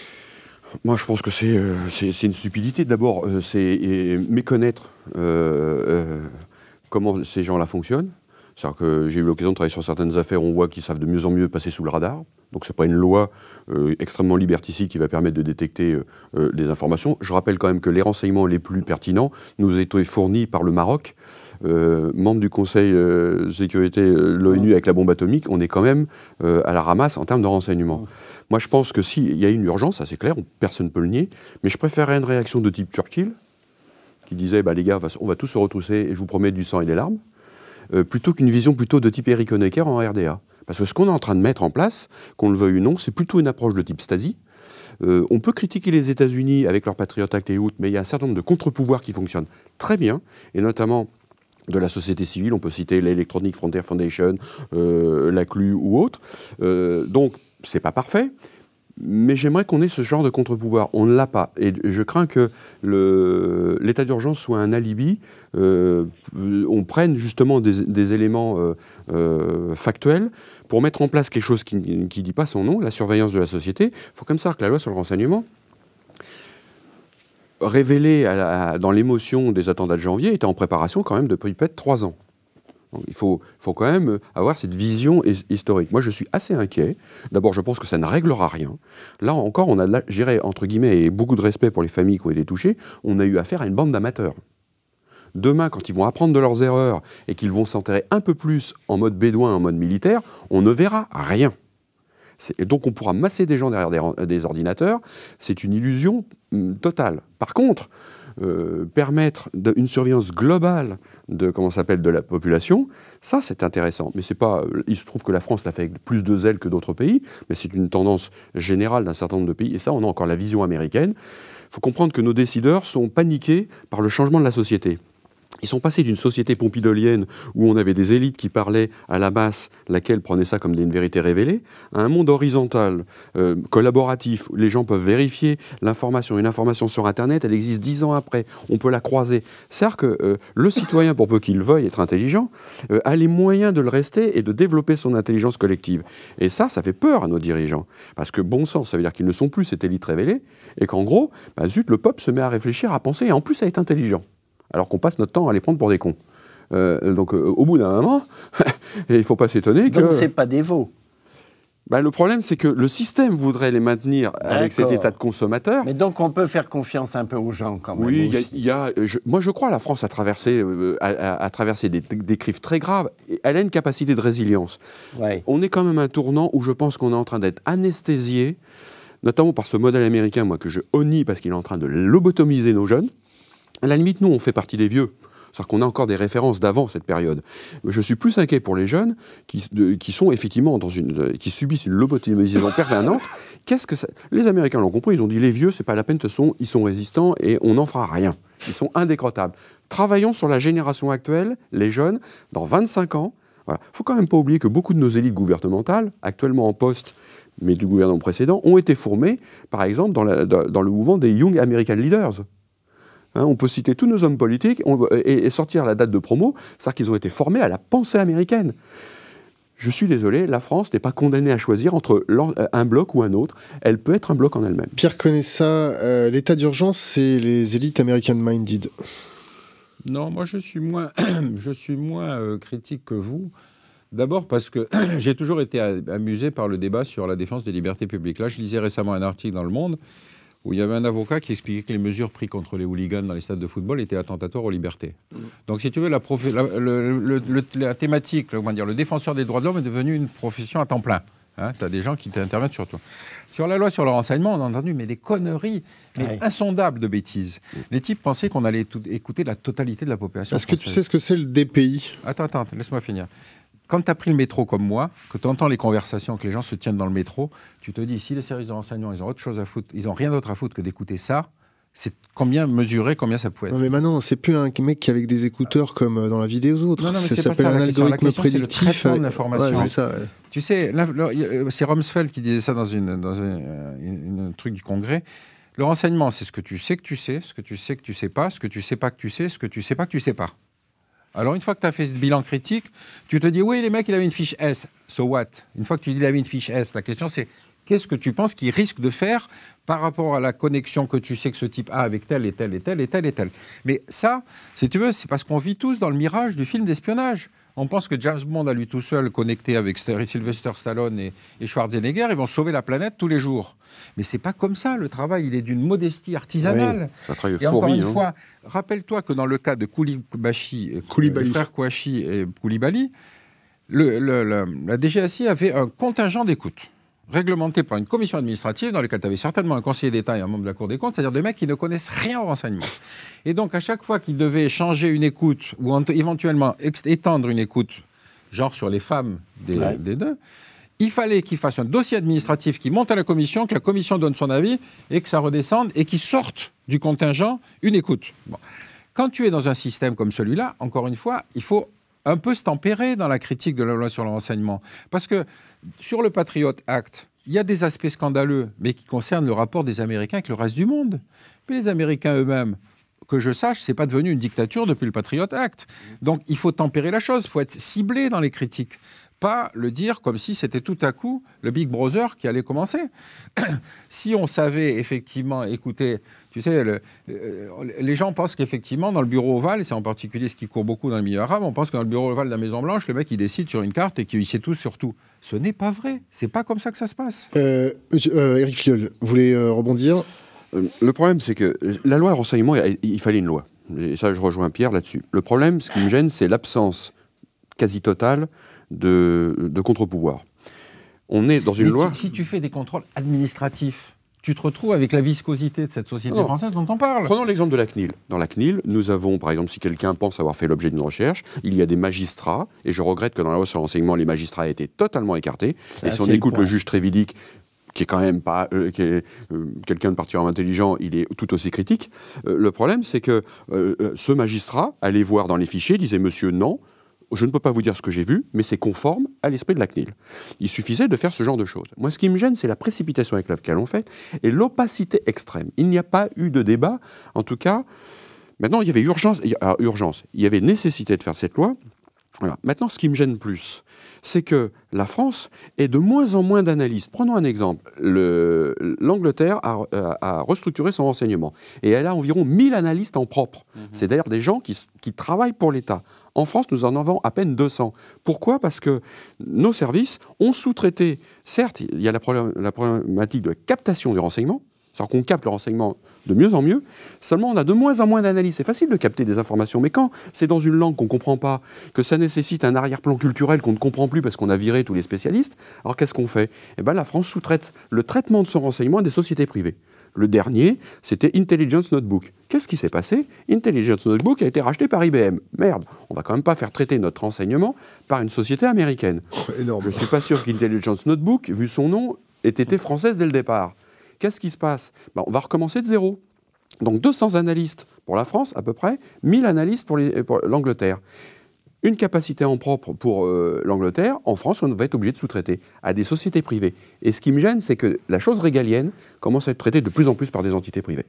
Speaker 4: Moi, je pense que c'est euh, une stupidité. D'abord, euh, c'est méconnaître euh, comment ces gens-là fonctionnent. C'est-à-dire que j'ai eu l'occasion de travailler sur certaines affaires, on voit qu'ils savent de mieux en mieux passer sous le radar. Donc ce n'est pas une loi extrêmement liberticide qui va permettre de détecter les des informations. Je rappelle quand même que les renseignements les plus pertinents nous étaient fournis par le Maroc, membre du Conseil de sécurité, de l'ONU avec la bombe atomique. On est quand même à la ramasse en termes de renseignements. Moi, je pense que s'il y a une urgence, ça c'est clair, personne ne peut le nier, mais je préférerais une réaction de type Churchill, qui disait bah, les gars, on va tous se retrousser et je vous promets du sang et des larmes, euh, plutôt qu'une vision plutôt de type Eric Honecker en RDA. Parce que ce qu'on est en train de mettre en place, qu'on le veuille ou non, c'est plutôt une approche de type Stasi. Euh, on peut critiquer les États-Unis avec leur Patriot Act et autres, mais il y a un certain nombre de contre-pouvoirs qui fonctionnent très bien, et notamment de la société civile, on peut citer l'Electronic Frontier Foundation, euh, la CLU ou autre. donc c'est pas parfait, mais j'aimerais qu'on ait ce genre de contre-pouvoir. On ne l'a pas. Et je crains que l'état d'urgence soit un alibi. Euh, on prenne justement des, éléments euh, euh, factuels pour mettre en place quelque chose qui ne dit pas son nom, la surveillance de la société. Il faut comme ça que la loi sur le renseignement révélée dans l'émotion des attentats de janvier était en préparation quand même depuis peut-être trois ans il faut, quand même euh, avoir cette vision historique. Moi, je suis assez inquiet. D'abord, je pense que ça ne réglera rien. Là encore, on a, géré, entre guillemets, et beaucoup de respect pour les familles qui ont été touchées, on a eu affaire à une bande d'amateurs demain, quand ils vont apprendre de leurs erreurs et qu'ils vont s'enterrer un peu plus en mode bédouin, en mode militaire, on ne verra rien. Et donc on pourra masser des gens derrière des ordinateurs, c'est une illusion hum, totale. Par contre, euh, permettre une surveillance globale de comment s'appelle de la population, ça c'est intéressant. Mais c'est pas, euh, il se trouve que la France l'a fait avec plus de zèle que d'autres pays, mais c'est une tendance générale d'un certain nombre de pays. Et ça, on a encore la vision américaine. Il faut comprendre que nos décideurs sont paniqués par le changement de la société. Ils sont passés d'une société pompidolienne où on avait des élites qui parlaient à la masse, laquelle prenait ça comme une vérité révélée, à un monde horizontal, euh, collaboratif, où les gens peuvent vérifier l'information. Une information sur Internet, elle existe dix ans après, on peut la croiser. C'est-à-dire que euh, le citoyen, pour peu qu'il veuille être intelligent, euh, a les moyens de le rester et de développer son intelligence collective. Et ça, ça fait peur à nos dirigeants. Parce que bon sens, ça veut dire qu'ils ne sont plus cette élite révélée, et qu'en gros, bah, zut, le peuple se met à réfléchir, à penser, et en plus à être intelligent alors qu'on passe notre temps à les prendre pour des cons. Euh, donc euh, au bout d'un moment, (laughs) il ne faut pas s'étonner que... Donc ce pas des veaux bah, le problème, c'est que le système voudrait les maintenir avec cet état de consommateur. Mais donc, on peut faire
Speaker 3: confiance un peu aux gens,
Speaker 4: quand même. Oui, il y a, euh, moi, je crois la France a traversé, des, des, crises très graves. Elle a une capacité de résilience. On est quand même à un tournant où je pense qu'on est en train d'être anesthésié, notamment par ce modèle américain, moi, que je honnis parce qu'il est en train de lobotomiser nos jeunes. À la limite, nous, on fait partie des vieux. C'est-à-dire qu'on a encore des références d'avant cette période. Mais je suis plus inquiet pour les jeunes qui, sont effectivement dans une, euh, qui subissent une lobotomisation permanente. (laughs) Qu'est-ce que Les Américains l'ont compris. Ils ont dit les vieux, c'est pas la peine. ils sont résistants et on n'en fera rien. Ils sont indécrottables. Travaillons sur la génération actuelle, les jeunes, dans 25 ans. Il ne faut quand même pas oublier que beaucoup de nos élites gouvernementales, actuellement en poste, mais du gouvernement précédent, ont été formées, par exemple, dans le mouvement des Young American Leaders. Hein, on peut citer tous nos hommes politiques et, sortir la date de promo, c'est-à-dire qu'ils ont été formés à la pensée américaine. Je suis désolé, la France n'est pas condamnée à choisir entre euh, un bloc ou un autre. Elle peut être un bloc en elle-même. Pierre connaît
Speaker 1: ça. Euh, l'état d'urgence, c'est les élites American minded.
Speaker 4: Non,
Speaker 2: moi je suis moins, (clears throat) euh, critique que vous. D'abord parce que (clears throat) j'ai toujours été amusé par le débat sur la défense des libertés publiques. Là, je lisais récemment un article dans Le Monde où il y avait un avocat qui expliquait que les mesures prises contre les hooligans dans les stades de football étaient attentatoires aux libertés. Mm. Donc, si tu veux, la, thématique, dire, le défenseur des droits de l'homme est devenu une profession à temps plein. Hein. tu as des gens qui t'interviennent sur toi. Sur la loi sur le renseignement, on a entendu mais des conneries, mais insondables de bêtises. Mm. Les types pensaient qu'on allait écouter la totalité de la population. Est-ce que tu sais ce que c'est le DPI Attends, attends, laisse-moi finir quand tu as pris le métro comme moi, que tu entends les conversations que les gens se tiennent dans le métro, tu te dis, si les services de renseignement, ils ont autre chose à foutre, ils n'ont rien d'autre à foutre que d'écouter ça, c'est combien mesurer combien ça pouvait être.
Speaker 1: Non mais maintenant c'est plus un mec qui avec des écouteurs comme euh, dans la vidéo autres. Non, non, mais ça s'appelle un algorithme prédictif. Euh,
Speaker 2: tu sais, c'est Rumsfeld qui disait ça dans une euh, truc du Congrès. Le renseignement, c'est ce que tu sais que tu sais, ce que tu sais que tu sais pas, ce que tu sais pas que tu sais, ce que tu sais pas que tu sais pas. Alors une fois que tu as fait ce bilan critique, tu te dis oui, les mecs, il avait une fiche S. So what Une fois que tu dis il avait une fiche S, la question c'est qu'est-ce que tu penses qu'il risque de faire par rapport à la connexion que tu sais que ce type a avec tel et tel et tel et tel et tel. Mais ça, si tu veux, c'est parce qu'on vit tous dans le mirage du film d'espionnage on pense que James Bond à lui tout seul, connecté avec Sylvester Stallone et, et Schwarzenegger, ils vont sauver la planète tous les jours. Mais c'est pas comme ça. Le travail, il est d'une modestie artisanale. et encore une hein. fois, rappelle-toi que dans le cas de Koulibashi, Koulibaly. Euh, frère Kouachi et Koulibaly, le, la DGSI avait un contingent d'écoute réglementé par une commission administrative dans laquelle tu avais certainement un conseiller d'État et un membre de la Cour des comptes, c'est-à-dire des mecs qui ne connaissent rien au renseignement. Et donc, à chaque fois qu'ils devaient changer une écoute ou éventuellement étendre une écoute, genre sur les femmes des, deux, il fallait qu'ils fassent un dossier administratif qui monte à la commission, que la commission donne son avis et que ça redescende et qu'ils sortent du contingent une écoute. Quand tu es dans un système comme celui-là, encore une fois, il faut un peu se tempérer dans la critique de la loi sur le renseignement. Parce que sur le Patriot Act, il y a des aspects scandaleux, mais qui concernent le rapport des Américains avec le reste du monde. Mais les Américains eux-mêmes, que je sache, n'est pas devenu une dictature depuis le Patriot Act. Donc il faut tempérer la chose, il faut être ciblé dans les critiques pas le dire comme si c'était tout à coup le Big Brother qui allait commencer. (clears throat) si on savait effectivement écouter, tu sais, euh, les gens pensent qu'effectivement dans le bureau ovale, c'est en particulier ce qui court beaucoup dans le milieu arabe, on pense que dans le bureau ovale de la Maison Blanche, le mec il décide sur une carte et qu'il sait tout sur tout.
Speaker 4: Ce n'est pas vrai. C'est pas comme ça que ça se passe. Euh, Eric euh, Fiol, vous voulez euh, rebondir Le problème, c'est que la loi renseignement, il fallait une loi. Et ça, je rejoins Pierre là-dessus. Le problème, ce qui me gêne, c'est l'absence quasi totale de, contre-pouvoir. On est dans une loi.
Speaker 2: Si tu fais des contrôles administratifs, tu te retrouves avec la viscosité de cette société française dont on parle.
Speaker 4: Prenons l'exemple de la CNIL. Dans la CNIL, nous avons, par exemple, si quelqu'un pense avoir fait l'objet d'une recherche, il y a des magistrats, et je regrette que dans la loi sur l'enseignement, les magistrats aient été totalement écartés. et si on écoute le, juge Trévidic, qui est quand même pas euh, euh, quelqu'un de particulièrement intelligent, il est tout aussi critique. Euh, le problème, c'est que ce magistrat allait voir dans les fichiers, disait Monsieur non, je ne peux pas vous dire ce que j'ai vu, mais c'est conforme à l'esprit de la CNIL. Il suffisait de faire ce genre de choses. Moi, ce qui me gêne, c'est la précipitation avec laquelle on fait et l'opacité extrême. Il n'y a pas eu de débat, en tout cas. Maintenant, il y avait urgence, urgence, il y avait nécessité de faire cette loi. Voilà. Maintenant, ce qui me gêne plus, c'est que la France est de moins en moins d'analystes. Prenons un exemple. L'Angleterre euh, a, restructuré son renseignement et elle a environ 1000 analystes en propre. Mhm. C'est d'ailleurs des gens qui, travaillent pour l'État. En France, nous en avons à peine 200. Pourquoi Parce que nos services ont sous-traité, certes, il y a la problématique de captation du renseignement, c'est-à-dire qu'on capte le renseignement de mieux en mieux, seulement on a de moins en moins d'analyse. C'est facile de capter des informations, mais quand c'est dans une langue qu'on ne comprend pas, que ça nécessite un arrière-plan culturel qu'on ne comprend plus parce qu'on a viré tous les spécialistes, alors qu'est-ce qu'on fait Eh bien, la France sous-traite le traitement de son renseignement à des sociétés privées. Le dernier, c'était Intelligence Notebook. Qu'est-ce qui s'est passé Intelligence Notebook a été racheté par IBM. Merde, on va quand même pas faire traiter notre renseignement par une société américaine. Oh, Je ne suis pas sûr qu'Intelligence Notebook, vu son nom, ait été française dès le départ. Qu'est-ce qui se passe ben, On va recommencer de zéro. Donc 200 analystes pour la France à peu près, 1000 analystes pour l'Angleterre. Une capacité en propre pour euh, l'Angleterre, en France on va être obligé de sous-traiter à des sociétés privées. Et ce qui me gêne, c'est que la chose régalienne commence à être traitée de plus en plus par des entités privées.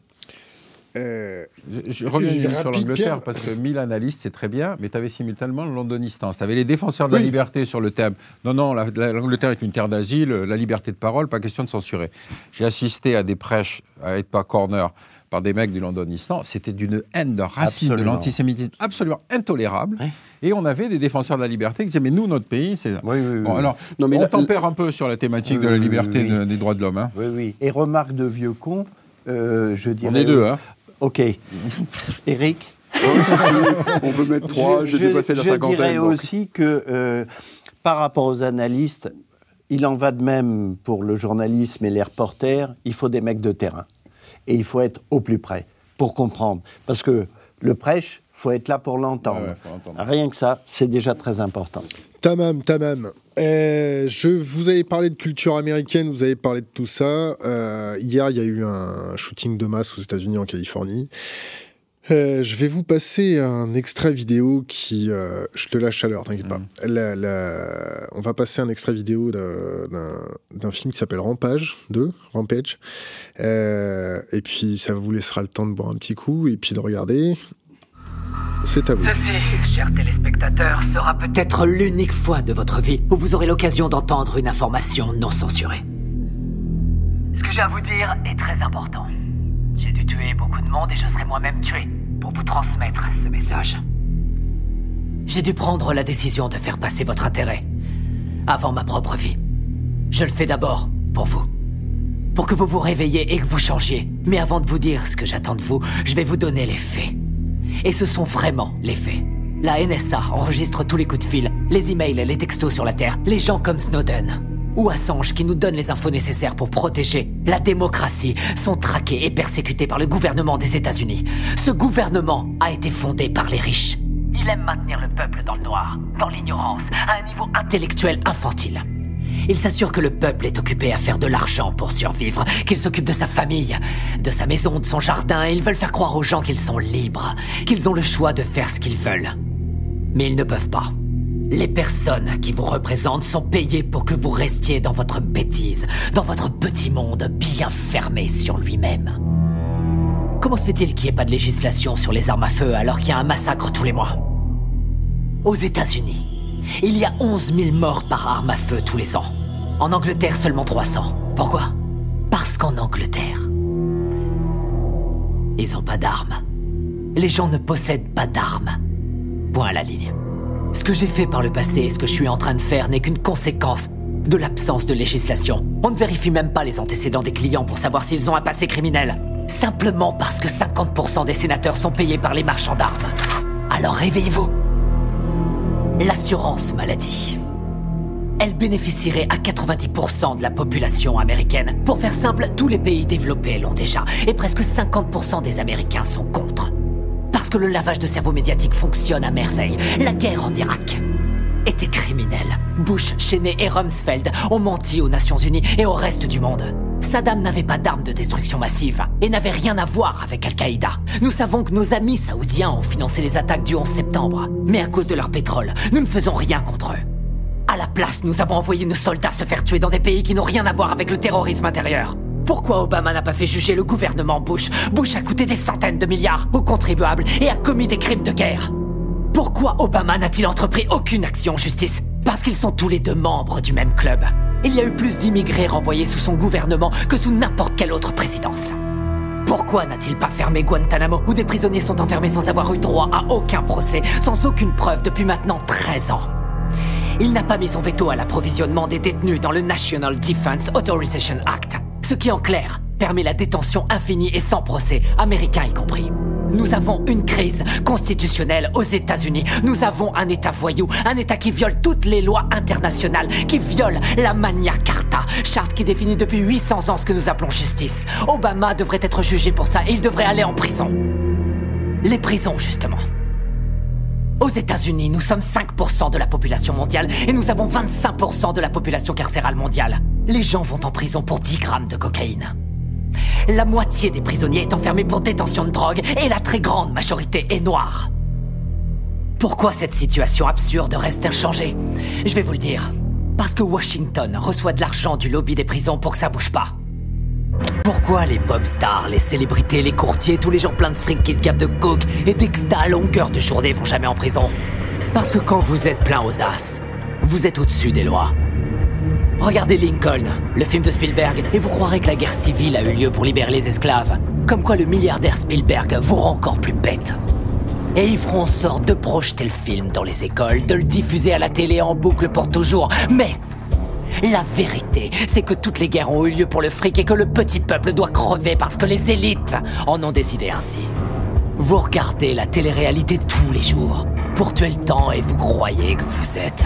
Speaker 4: Euh, je,
Speaker 2: reviens sur l'Angleterre parce que 1000 analystes, c'est très bien, mais tu avais simultanément le londonistan. Tu avais les défenseurs de la liberté sur le thème. Non, non, l'Angleterre est une terre d'asile, euh, la liberté de parole, pas question de censurer. J'ai assisté à des prêches à être pas corner par des mecs du londonistan. C'était d'une haine, de racisme, de l'antisémitisme absolument intolérable. Et on avait des défenseurs de la liberté qui disaient Mais nous, notre pays, c'est alors, on tempère un peu sur la thématique de la liberté des droits de l'homme. Hein. Oui, oui. Et remarque de vieux con.
Speaker 3: Euh, je dirais, on est deux, hein OK. (laughs) Eric
Speaker 4: On peut mettre 3, j'ai dépassé la cinquantaine. Je dirais aussi
Speaker 3: que euh, par rapport aux analystes, il en va de même pour le journalisme et les reporters, il faut des mecs de terrain. Et il faut être au plus près pour comprendre. Parce que le prêche, faut être là pour l'entendre. Rien que ça, c'est déjà très important.
Speaker 1: Tamam, tamam. Eh, je vous avais parlé de culture américaine, vous avez parlé de tout ça. Eh, hier, il y a eu un shooting de masse aux États-Unis, en Californie. Eh, je vais vous passer un extrait vidéo qui... je te lâche à l'heure, t'inquiète pas. Mm. On va passer un extrait vidéo d'un film qui s'appelle Rampage 2, Rampage. et puis ça vous laissera le temps de boire un petit coup et puis de regarder c'est à vous.
Speaker 5: Ceci, chers téléspectateurs, sera peut-être l'unique fois de votre vie où vous aurez l'occasion d'entendre une information non censurée. Ce que j'ai à vous dire est très important. J'ai dû tuer beaucoup de monde et je serai moi-même tué pour vous transmettre ce message. J'ai dû prendre la décision de faire passer votre intérêt avant ma propre vie. Je le fais d'abord pour vous. Pour que vous vous réveilliez et que vous changiez. Mais avant de vous dire ce que j'attends de vous, je vais vous donner les faits. Et ce sont vraiment les faits. La NSA enregistre tous les coups de fil, les emails, les textos sur la Terre, les gens comme Snowden ou Assange qui nous donnent les infos nécessaires pour protéger la démocratie sont traqués et persécutés par le gouvernement des États-Unis. Ce gouvernement a été fondé par les riches. Il aime maintenir le peuple dans le noir, dans l'ignorance, à un niveau intellectuel infantile. Il s'assure que le peuple est occupé à faire de l'argent pour survivre, qu'il s'occupe de sa famille, de sa maison, de son jardin, et ils veulent faire croire aux gens qu'ils sont libres, qu'ils ont le choix de faire ce qu'ils veulent. Mais ils ne peuvent pas. Les personnes qui vous représentent sont payées pour que vous restiez dans votre bêtise, dans votre petit monde bien fermé sur lui-même. Comment se fait-il qu'il n'y ait pas de législation sur les armes à feu alors qu'il y a un massacre tous les mois Aux États-Unis, il y a 11 000 morts par arme à feu tous les ans. En Angleterre, seulement 300. Pourquoi Parce qu'en Angleterre, ils n'ont pas d'armes. Les gens ne possèdent pas d'armes. Point à la ligne. Ce que j'ai fait par le passé et ce que je suis en train de faire n'est qu'une conséquence de l'absence de législation. On ne vérifie même pas les antécédents des clients pour savoir s'ils ont un passé criminel. Simplement parce que 50% des sénateurs sont payés par les marchands d'armes. Alors réveillez-vous l'assurance maladie. Elle bénéficierait à 90% de la population américaine. Pour faire simple, tous les pays développés l'ont déjà, et presque 50% des Américains sont contre. Parce que le lavage de cerveau médiatique fonctionne à merveille. La guerre en Irak était criminelle. Bush, Cheney et Rumsfeld ont menti aux Nations Unies et au reste du monde. Saddam n'avait pas d'armes de destruction massive et n'avait rien à voir avec Al-Qaïda. Nous savons que nos amis saoudiens ont financé les attaques du 11 septembre, mais à cause de leur pétrole, nous ne faisons rien contre eux. À la place, nous avons envoyé nos soldats se faire tuer dans des pays qui n'ont rien à voir avec le terrorisme intérieur. Pourquoi Obama n'a pas fait juger le gouvernement Bush Bush a coûté des centaines de milliards aux contribuables et a commis des crimes de guerre. Pourquoi Obama n'a-t-il entrepris aucune action en justice Parce qu'ils sont tous les deux membres du même club. Il y a eu plus d'immigrés renvoyés sous son gouvernement que sous n'importe quelle autre présidence. Pourquoi n'a-t-il pas fermé Guantanamo, où des prisonniers sont enfermés sans avoir eu droit à aucun procès, sans aucune preuve depuis maintenant 13 ans Il n'a pas mis son veto à l'approvisionnement des détenus dans le National Defense Authorization Act, ce qui en clair permet la détention infinie et sans procès, américains y compris. Nous avons une crise constitutionnelle aux États-Unis. Nous avons un État voyou, un État qui viole toutes les lois internationales, qui viole la Magna Carta, charte qui définit depuis 800 ans ce que nous appelons justice. Obama devrait être jugé pour ça et il devrait aller en prison. Les prisons, justement. Aux États-Unis, nous sommes 5% de la population mondiale et nous avons 25% de la population carcérale mondiale. Les gens vont en prison pour 10 grammes de cocaïne. La moitié des prisonniers est enfermée pour détention de drogue et la très grande majorité est noire. Pourquoi cette situation absurde reste inchangée Je vais vous le dire. Parce que Washington reçoit de l'argent du lobby des prisons pour que ça bouge pas. Pourquoi les pop stars, les célébrités, les courtiers, tous les gens pleins de fric qui se gavent de coke et d'exta à longueur de journée vont jamais en prison Parce que quand vous êtes plein aux as, vous êtes au-dessus des lois. Regardez Lincoln, le film de Spielberg, et vous croirez que la guerre civile a eu lieu pour libérer les esclaves. Comme quoi le milliardaire Spielberg vous rend encore plus bête. Et ils feront en sorte de projeter le film dans les écoles, de le diffuser à la télé en boucle pour toujours. Mais la vérité, c'est que toutes les guerres ont eu lieu pour le fric et que le petit peuple doit crever parce que les élites en ont décidé ainsi. Vous regardez la télé-réalité tous les jours pour tuer le temps et vous croyez que vous êtes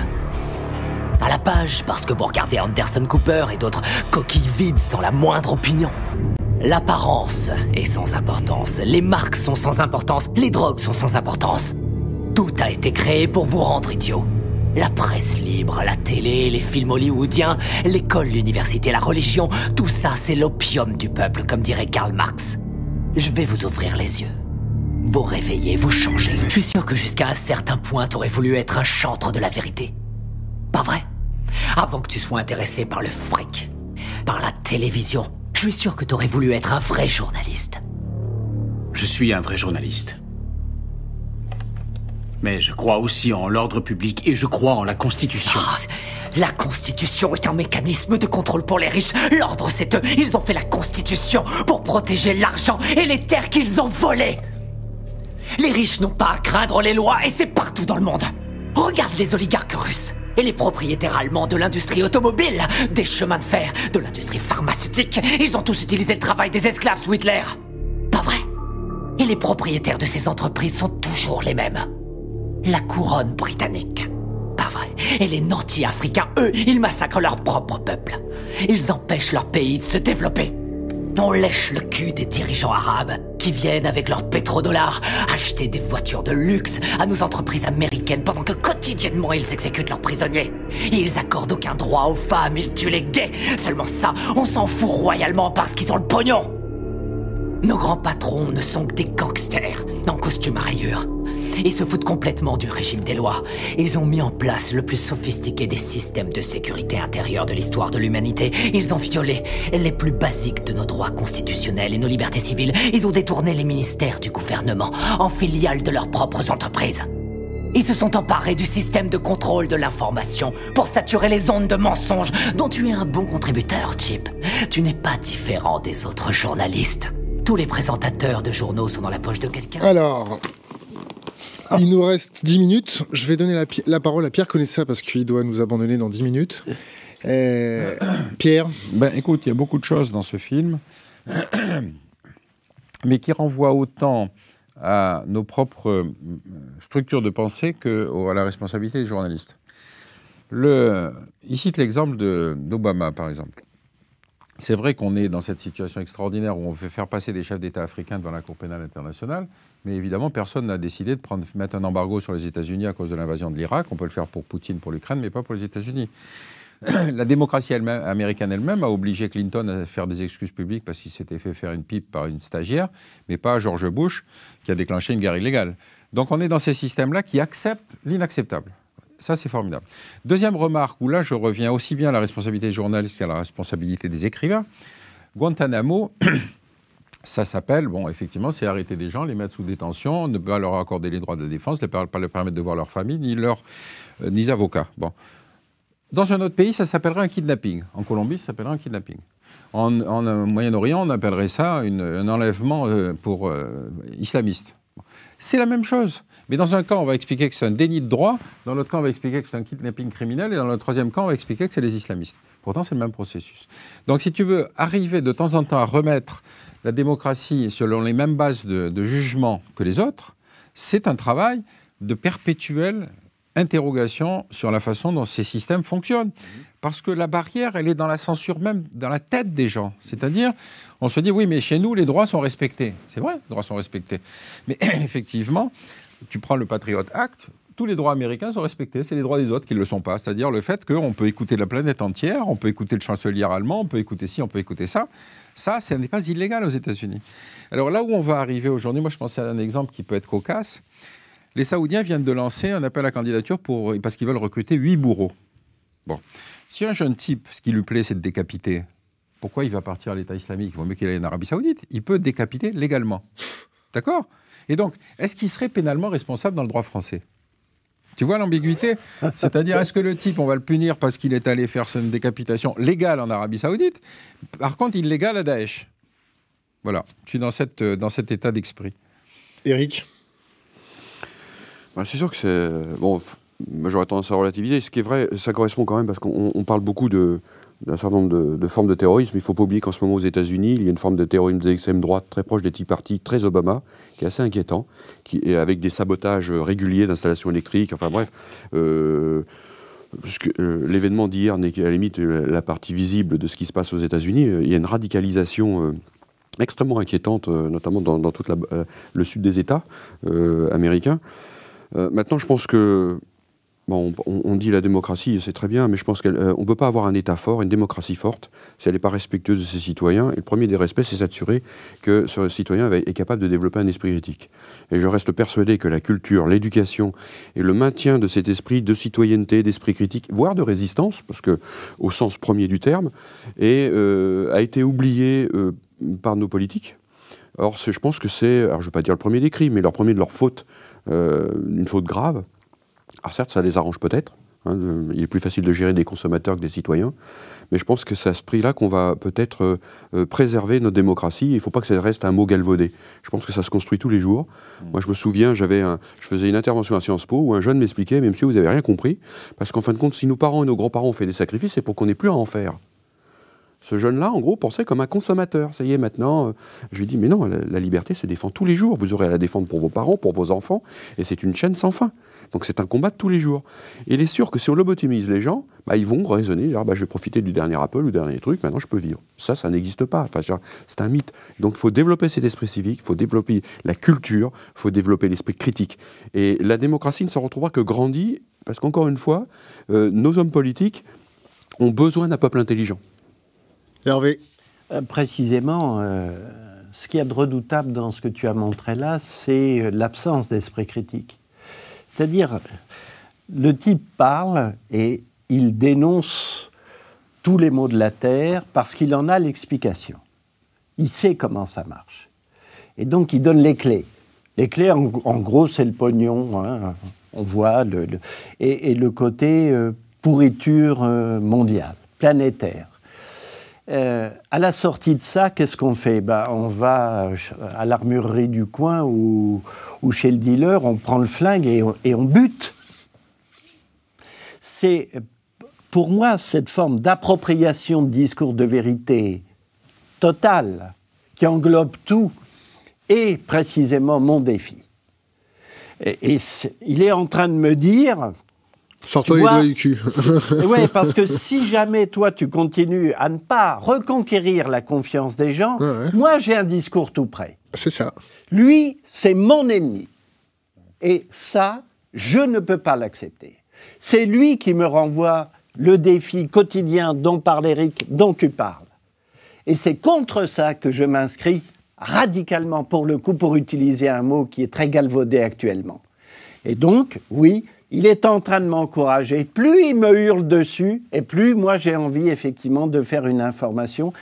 Speaker 5: à la page parce que vous regardez Anderson Cooper et d'autres coquilles vides sans la moindre opinion. L'apparence est sans importance, les marques sont sans importance, les drogues sont sans importance. Tout a été créé pour vous rendre idiot. La presse libre, la télé, les films hollywoodiens, l'école, l'université, la religion, tout ça c'est l'opium du peuple, comme dirait Karl Marx. Je vais vous ouvrir les yeux. Vous réveiller, vous changer. Je suis sûr que jusqu'à un certain point, t'aurais voulu être un chantre de la vérité. Pas vrai avant que tu sois intéressé par le fric, par la télévision. Je suis sûr que tu aurais voulu être un vrai journaliste. Je suis un vrai journaliste. Mais je crois aussi en l'ordre public et je crois en la Constitution. Ah, la Constitution est un mécanisme de contrôle pour les riches. L'ordre, c'est eux. Ils ont fait la Constitution pour protéger l'argent et les terres qu'ils ont volées. Les riches n'ont pas à craindre les lois et c'est partout dans le monde. Regarde les oligarques russes et les propriétaires allemands de l'industrie automobile, des chemins de fer, de l'industrie pharmaceutique, ils ont tous utilisé le travail des esclaves sous Pas vrai Et les propriétaires de ces entreprises sont toujours les mêmes. La couronne britannique. Pas vrai. Et les nantis africains, eux, ils massacrent leur propre peuple. Ils empêchent leur pays de se développer on lèche le cul des dirigeants arabes qui viennent avec leurs pétrodollars acheter des voitures de luxe à nos entreprises américaines pendant que quotidiennement ils exécutent leurs prisonniers. Ils accordent aucun droit aux femmes, ils tuent les gays. Seulement ça, on s'en fout royalement parce qu'ils ont le pognon. Nos grands patrons ne sont que des gangsters en costume à rayures. Ils se foutent complètement du régime des lois. Ils ont mis en place le plus sophistiqué des systèmes de sécurité intérieure de l'histoire de l'humanité. Ils ont violé les plus basiques de nos droits constitutionnels et nos libertés civiles. Ils ont détourné les ministères du gouvernement en filiale de leurs propres entreprises. Ils se sont emparés du système de contrôle de l'information pour saturer les ondes de mensonges dont tu es un bon contributeur, Chip. Tu n'es pas différent des autres journalistes. Tous les présentateurs de journaux sont dans la poche de quelqu'un.
Speaker 1: Alors, il nous reste 10 minutes. Je vais donner la, parole à Pierre Connaissa parce qu'il doit nous abandonner dans 10 minutes. Pierre ben, Écoute, il y a beaucoup de choses dans ce film,
Speaker 2: mais qui renvoient autant à nos propres euh, structures de pensée qu'à la responsabilité des journalistes. Le, il cite l'exemple d'Obama, par exemple c'est vrai qu'on est dans cette situation extraordinaire où on veut faire passer des chefs d'État africains devant la Cour pénale internationale, mais évidemment, personne n'a décidé de mettre un embargo sur les États-Unis à cause de l'invasion de l'Irak. On peut le faire pour Poutine, pour l'Ukraine, mais pas pour les États-Unis. (clears throat) la démocratie américaine elle-même a obligé Clinton à faire des excuses publiques parce qu'il s'était fait faire une pipe par une stagiaire, mais pas George Bush qui a déclenché une guerre illégale. Donc on est dans ces systèmes-là qui acceptent l'inacceptable. Ça, c'est formidable. Deuxième remarque, où là, je reviens aussi bien à la responsabilité des journalistes qu'à la responsabilité des écrivains. Guantanamo, (clears throat) ça s'appelle, bon, effectivement, c'est arrêter des gens, les mettre sous détention, ne pas leur accorder les droits de la défense, ne pas leur permettre de voir leur famille, ni leurs euh, ni avocats. Bon. Dans un autre pays, ça s'appellerait un kidnapping. En Colombie, ça s'appellerait un kidnapping. En, euh, Moyen-Orient, on appellerait ça un enlèvement euh, pour islamistes. C'est la même chose. Mais dans un camp, on va expliquer que c'est un déni de droit, dans l'autre camp, on va expliquer que c'est un kidnapping criminel, et dans le troisième camp, on va expliquer que c'est les islamistes. Pourtant, c'est le même processus. Donc, si tu veux arriver de temps en temps à remettre la démocratie selon les mêmes bases de, de jugement que les autres, c'est un travail de perpétuelle interrogation sur la façon dont ces systèmes fonctionnent. Parce que la barrière, elle est dans la censure même, dans la tête des gens. C'est-à-dire, on se dit, oui, mais chez nous, les droits sont respectés. C'est vrai, les droits sont respectés. Mais (clears throat) effectivement, tu prends le Patriot Act, tous les droits américains sont respectés, c'est les droits des autres qui ne le sont pas. C'est-à-dire le fait qu'on peut écouter la planète entière, on peut écouter le chancelier allemand, on peut écouter ci, on peut écouter ça. Ça, ce n'est pas illégal aux États-Unis. Alors là où on va arriver aujourd'hui, moi je pensais à un exemple qui peut être cocasse. Les Saoudiens viennent de lancer un appel à candidature pour, parce qu'ils veulent recruter huit bourreaux. Bon. Si un jeune type, ce qui lui plaît, c'est de décapiter, pourquoi il va partir à l'État islamique Il vaut mieux qu'il aille en Arabie Saoudite. Il peut décapiter légalement. D'accord et donc, est-ce qu'il serait pénalement responsable dans le droit français tu vois l'ambiguïté C'est-à-dire, est-ce que le type, on va le punir parce qu'il est allé faire une décapitation légale en Arabie Saoudite Par contre, il illégale à Daesh. Voilà, je suis dans, cette, euh, dans cet état d'esprit. Eric
Speaker 4: bah, C'est sûr que c'est. Euh, bon, j'aurais tendance à relativiser. Ce qui est vrai, ça correspond quand même parce qu'on parle beaucoup de, d'un certain nombre de, formes de terrorisme. Il ne faut pas oublier qu'en ce moment, aux États-Unis, il y a une forme de terrorisme d'extrême droite très proche des petits partis, très Obama, qui est assez inquiétant, qui, avec des sabotages réguliers d'installations électriques, enfin bref. Euh, euh, l'événement d'hier n'est qu'à la limite euh, la partie visible de ce qui se passe aux États-Unis. Il y a une radicalisation extrêmement inquiétante, notamment dans, dans tout le sud des États américains. maintenant, je pense que on, dit la démocratie, c'est très bien, mais je pense qu'on euh, ne peut pas avoir un État fort, une démocratie forte, si elle n'est pas respectueuse de ses citoyens. Et le premier des respects, c'est s'assurer que ce citoyen est capable de développer un esprit critique. Et je reste persuadé que la culture, l'éducation et le maintien de cet esprit de citoyenneté, d'esprit critique, voire de résistance, parce que au sens premier du terme, euh, a été oublié euh, par nos politiques. Or, je pense que c'est, je ne vais pas dire le premier des crimes, mais le premier de leur faute, une faute grave, alors ah, certes, ça les arrange peut-être. Hein, il est plus facile de gérer des consommateurs que des citoyens. Mais je pense que c'est à ce prix-là qu'on va peut-être euh, euh, préserver notre démocratie. Il ne faut pas que ça reste un mot galvaudé. Je pense que ça se construit tous les jours. Mm. Moi, je me souviens, j'avais je faisais une intervention à Sciences Po où un jeune m'expliquait, mais monsieur, vous n'avez rien compris. Parce qu'en fin de compte, si nos parents et nos grands-parents ont fait des sacrifices, c'est pour qu'on n'ait plus à en faire ce jeune-là, en gros, pensait comme un consommateur. Ça y est, maintenant, euh, je lui dis, mais non, la, liberté se défend tous les jours. Vous aurez à la défendre pour vos parents, pour vos enfants, et c'est une chaîne sans fin. Donc c'est un combat de tous les jours. il est sûr que si on lobotomise les gens, bah, ils vont raisonner, dire, bah, je vais profiter du dernier Apple ou dernier truc, maintenant je peux vivre. Ça, ça n'existe pas. Enfin, c'est un mythe. Donc il faut développer cet esprit civique, il faut développer la culture, il faut développer l'esprit critique. Et la démocratie ne s'en retrouvera que grandie, parce qu'encore une fois, euh, nos hommes politiques ont besoin d'un peuple intelligent. Hervé euh, Précisément, euh, ce qu'il y a de
Speaker 3: redoutable dans ce que tu as montré là, c'est euh, l'absence d'esprit critique. C'est-à-dire, le type parle et il dénonce tous les maux de la Terre parce qu'il en a l'explication. Il sait comment ça marche. Et donc, il donne les clés. Les clés, en, gros, c'est le pognon. Hein. On voit et, le côté pourriture mondiale, planétaire. Euh, à la sortie de ça, qu'est-ce qu'on fait bah, On va euh, à l'armurerie du coin ou, chez le dealer, on prend le flingue et on, bute. C'est pour moi cette forme d'appropriation de discours de vérité totale qui englobe tout et précisément mon défi. Et, il est en train de me dire, Sors-toi les doigts du cul. (laughs) oui, parce que si jamais toi tu continues à ne pas reconquérir la confiance des gens, moi j'ai un discours tout prêt. C'est ça. Lui, c'est mon ennemi. Et ça, je ne peux pas l'accepter. C'est lui qui me renvoie le défi quotidien dont parle Eric, dont tu parles. Et c'est contre ça que je m'inscris radicalement, pour le coup, pour utiliser un mot qui est très galvaudé actuellement. Et donc, oui, il est en train de m'encourager. Plus il me hurle dessus, et plus moi j'ai envie effectivement de faire une information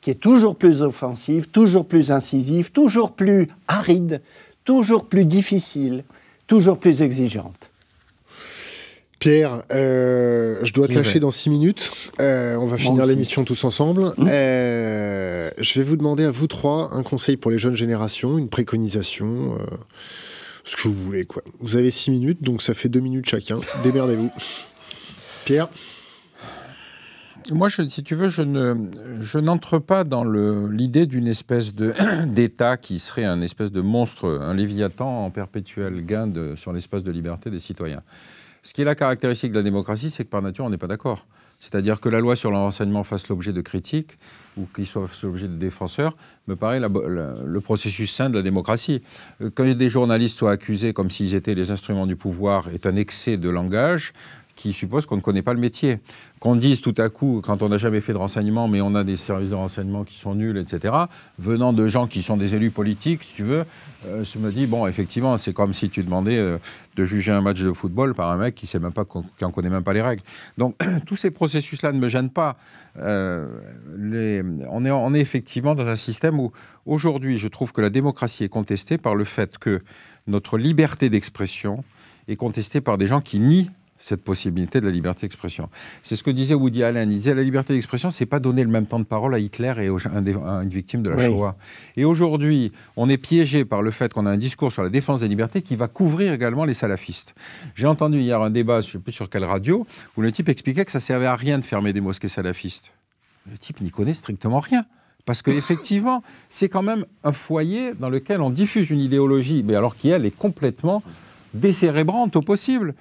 Speaker 3: qui est toujours plus offensive, toujours plus incisive, toujours plus aride, toujours plus difficile, toujours plus exigeante.
Speaker 1: Pierre, euh, je dois te lâcher dans six minutes. Euh, on va finir l'émission tous ensemble. Mmh. Euh, je vais vous demander à vous trois un conseil pour les jeunes générations, une préconisation ce que vous voulez, quoi. Vous avez six minutes, donc ça fait deux minutes chacun. (laughs) Démerdez-vous. Pierre moi, si
Speaker 2: tu veux, je ne, je n'entre pas dans l'idée d'une espèce de (coughs) d'État qui serait un espèce de monstre, un léviathan en perpétuel gain sur l'espace de liberté des citoyens. Ce qui est la caractéristique de la démocratie, c'est que par nature, on n'est pas d'accord. C'est-à-dire que la loi sur le fasse l'objet de critiques ou qu'il soit l'objet de défenseurs, me paraît le processus sain de la démocratie. Euh, quand des journalistes soient accusés comme s'ils étaient les instruments du pouvoir est un excès de langage qui suppose qu'on ne connaît pas le métier. Qu'on dise tout à coup, quand on n'a jamais fait de renseignement, mais on a des services de renseignement qui sont nuls, etc., venant de gens qui sont des élus politiques, si tu veux, euh, me dit, bon, effectivement, c'est comme si tu demandais euh, de juger un match de football par un mec qui sait même pas, qui en connaît même pas les règles. Donc, (clears throat) tous ces processus-là ne me gênent pas. Euh, les, on, est, on est effectivement dans un système où, aujourd'hui, je trouve que la démocratie est contestée par le fait que notre liberté d'expression est contestée par des gens qui nient cette possibilité de la liberté d'expression. C'est ce que disait Woody Allen. Il disait la liberté d'expression, c'est pas donner le même temps de parole à Hitler et à, une, victime de la Shoah. Et aujourd'hui, on est piégé par le fait qu'on a un discours sur la défense des libertés qui va couvrir également les salafistes. J'ai entendu hier un débat, je ne sais plus sur quelle radio, où le type expliquait que ça servait à rien de fermer des mosquées salafistes. Le type n'y connaît strictement rien. Parce qu'effectivement, c'est quand même un foyer dans lequel on diffuse une idéologie, mais alors qui, elle, est complètement décérébrante au possible.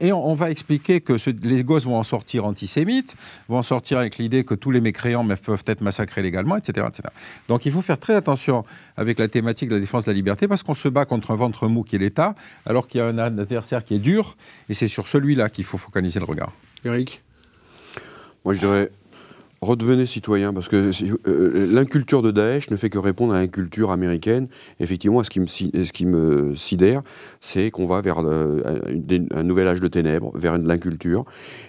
Speaker 2: Et on, va expliquer que les gosses vont en sortir antisémites, vont en sortir avec l'idée que tous les mécréants peuvent être massacrés légalement, etc., etc. Donc il faut faire très attention avec la thématique de la défense de la liberté, parce qu'on se bat contre un ventre mou qui est l'État, alors qu'il y a un adversaire qui est dur,
Speaker 4: et c'est sur celui-là qu'il faut focaliser le regard. Eric moi, je dirais, redevenez citoyen, parce que euh, euh, l'inculture de Daesh ne fait que répondre à l'inculture américaine. Effectivement, ce qui me, ce sidère, c'est qu'on va vers un, nouvel âge de ténèbres, vers l'inculture.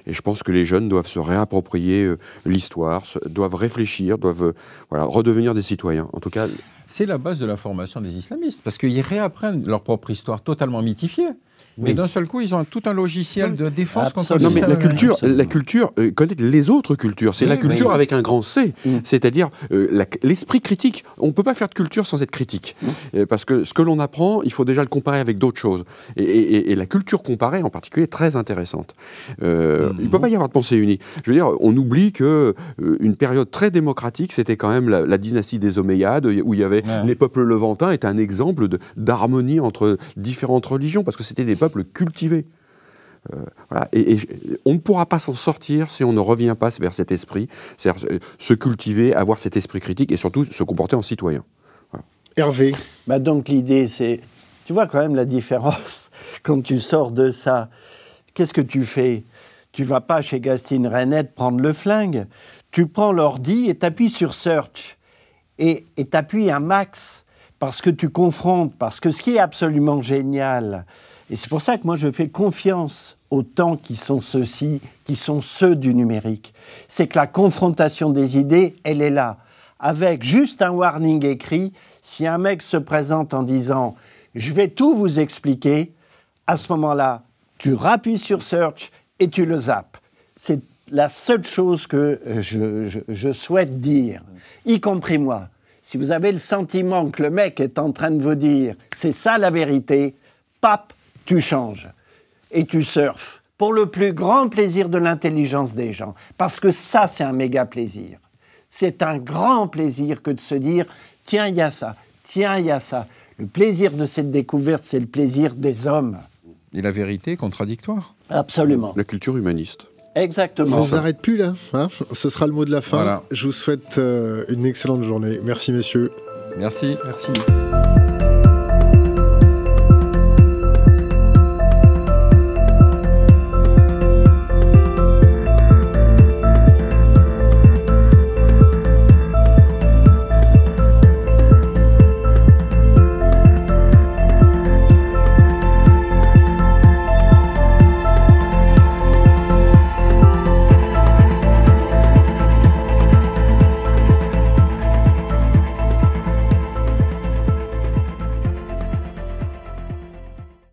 Speaker 4: Et je pense que les jeunes doivent se réapproprier euh, l'histoire, doivent réfléchir, doivent redevenir des citoyens. En tout cas.
Speaker 2: C'est la base de la formation des islamistes, parce qu'ils réapprennent leur propre histoire totalement mythifiée. Mais d'un seul coup, ils ont tout un logiciel de défense contre le système. Non, mais la culture, la
Speaker 4: culture euh, connaître les autres cultures. C'est la culture avec un grand C, c'est-à-dire euh, l'esprit critique. On ne peut pas faire de culture sans être critique. Euh, parce que ce que l'on apprend, il faut déjà le comparer avec d'autres choses. Et, la culture comparée, en particulier, est très intéressante. Il ne peut mhm. pas y avoir de pensée unie. Je veux dire, on oublie que une période très démocratique, c'était quand même la, dynastie des Omeyyades, où il y avait les peuples levantins, est un exemple d'harmonie entre différentes religions, parce que c'était des peuples cultivés. Euh, et, on ne pourra pas s'en sortir si on ne revient pas vers cet esprit, cest à euh, se cultiver, avoir cet esprit critique et surtout se comporter en citoyen.
Speaker 1: Hervé
Speaker 3: bah Donc l'idée, c'est. Tu vois quand même la différence (laughs) quand tu sors de ça. Qu'est-ce que tu fais Tu vas pas chez Gastine Reynet prendre le flingue. Tu prends l'ordi et t'appuies sur Search. Et t'appuies un max parce que tu confrontes, parce que ce qui est absolument génial, et c'est pour ça que moi, je fais confiance aux temps qui sont ceux-ci, qui sont ceux du numérique. C'est que la confrontation des idées, elle est là. Avec juste un warning écrit, si un mec se présente en disant Je vais tout vous expliquer, à ce moment-là, tu rappuies sur Search et tu le zappes. C'est la seule chose que euh, je, je souhaite dire, y compris moi. Si vous avez le sentiment que le mec est en train de vous dire C'est ça la vérité, pape, tu changes et tu surfes pour le plus grand plaisir de l'intelligence des gens. Parce que ça, c'est un méga plaisir. C'est un grand plaisir que de se dire, tiens, il y a ça, tiens, il y a ça. Le plaisir de cette découverte, c'est le plaisir des hommes.
Speaker 2: Et la vérité contradictoire Absolument. La culture humaniste.
Speaker 3: Exactement. Ça ne s'arrête
Speaker 1: plus là. Hein. Ce sera le mot de la fin. Je vous souhaite euh, une excellente journée. Merci messieurs. Merci. Merci.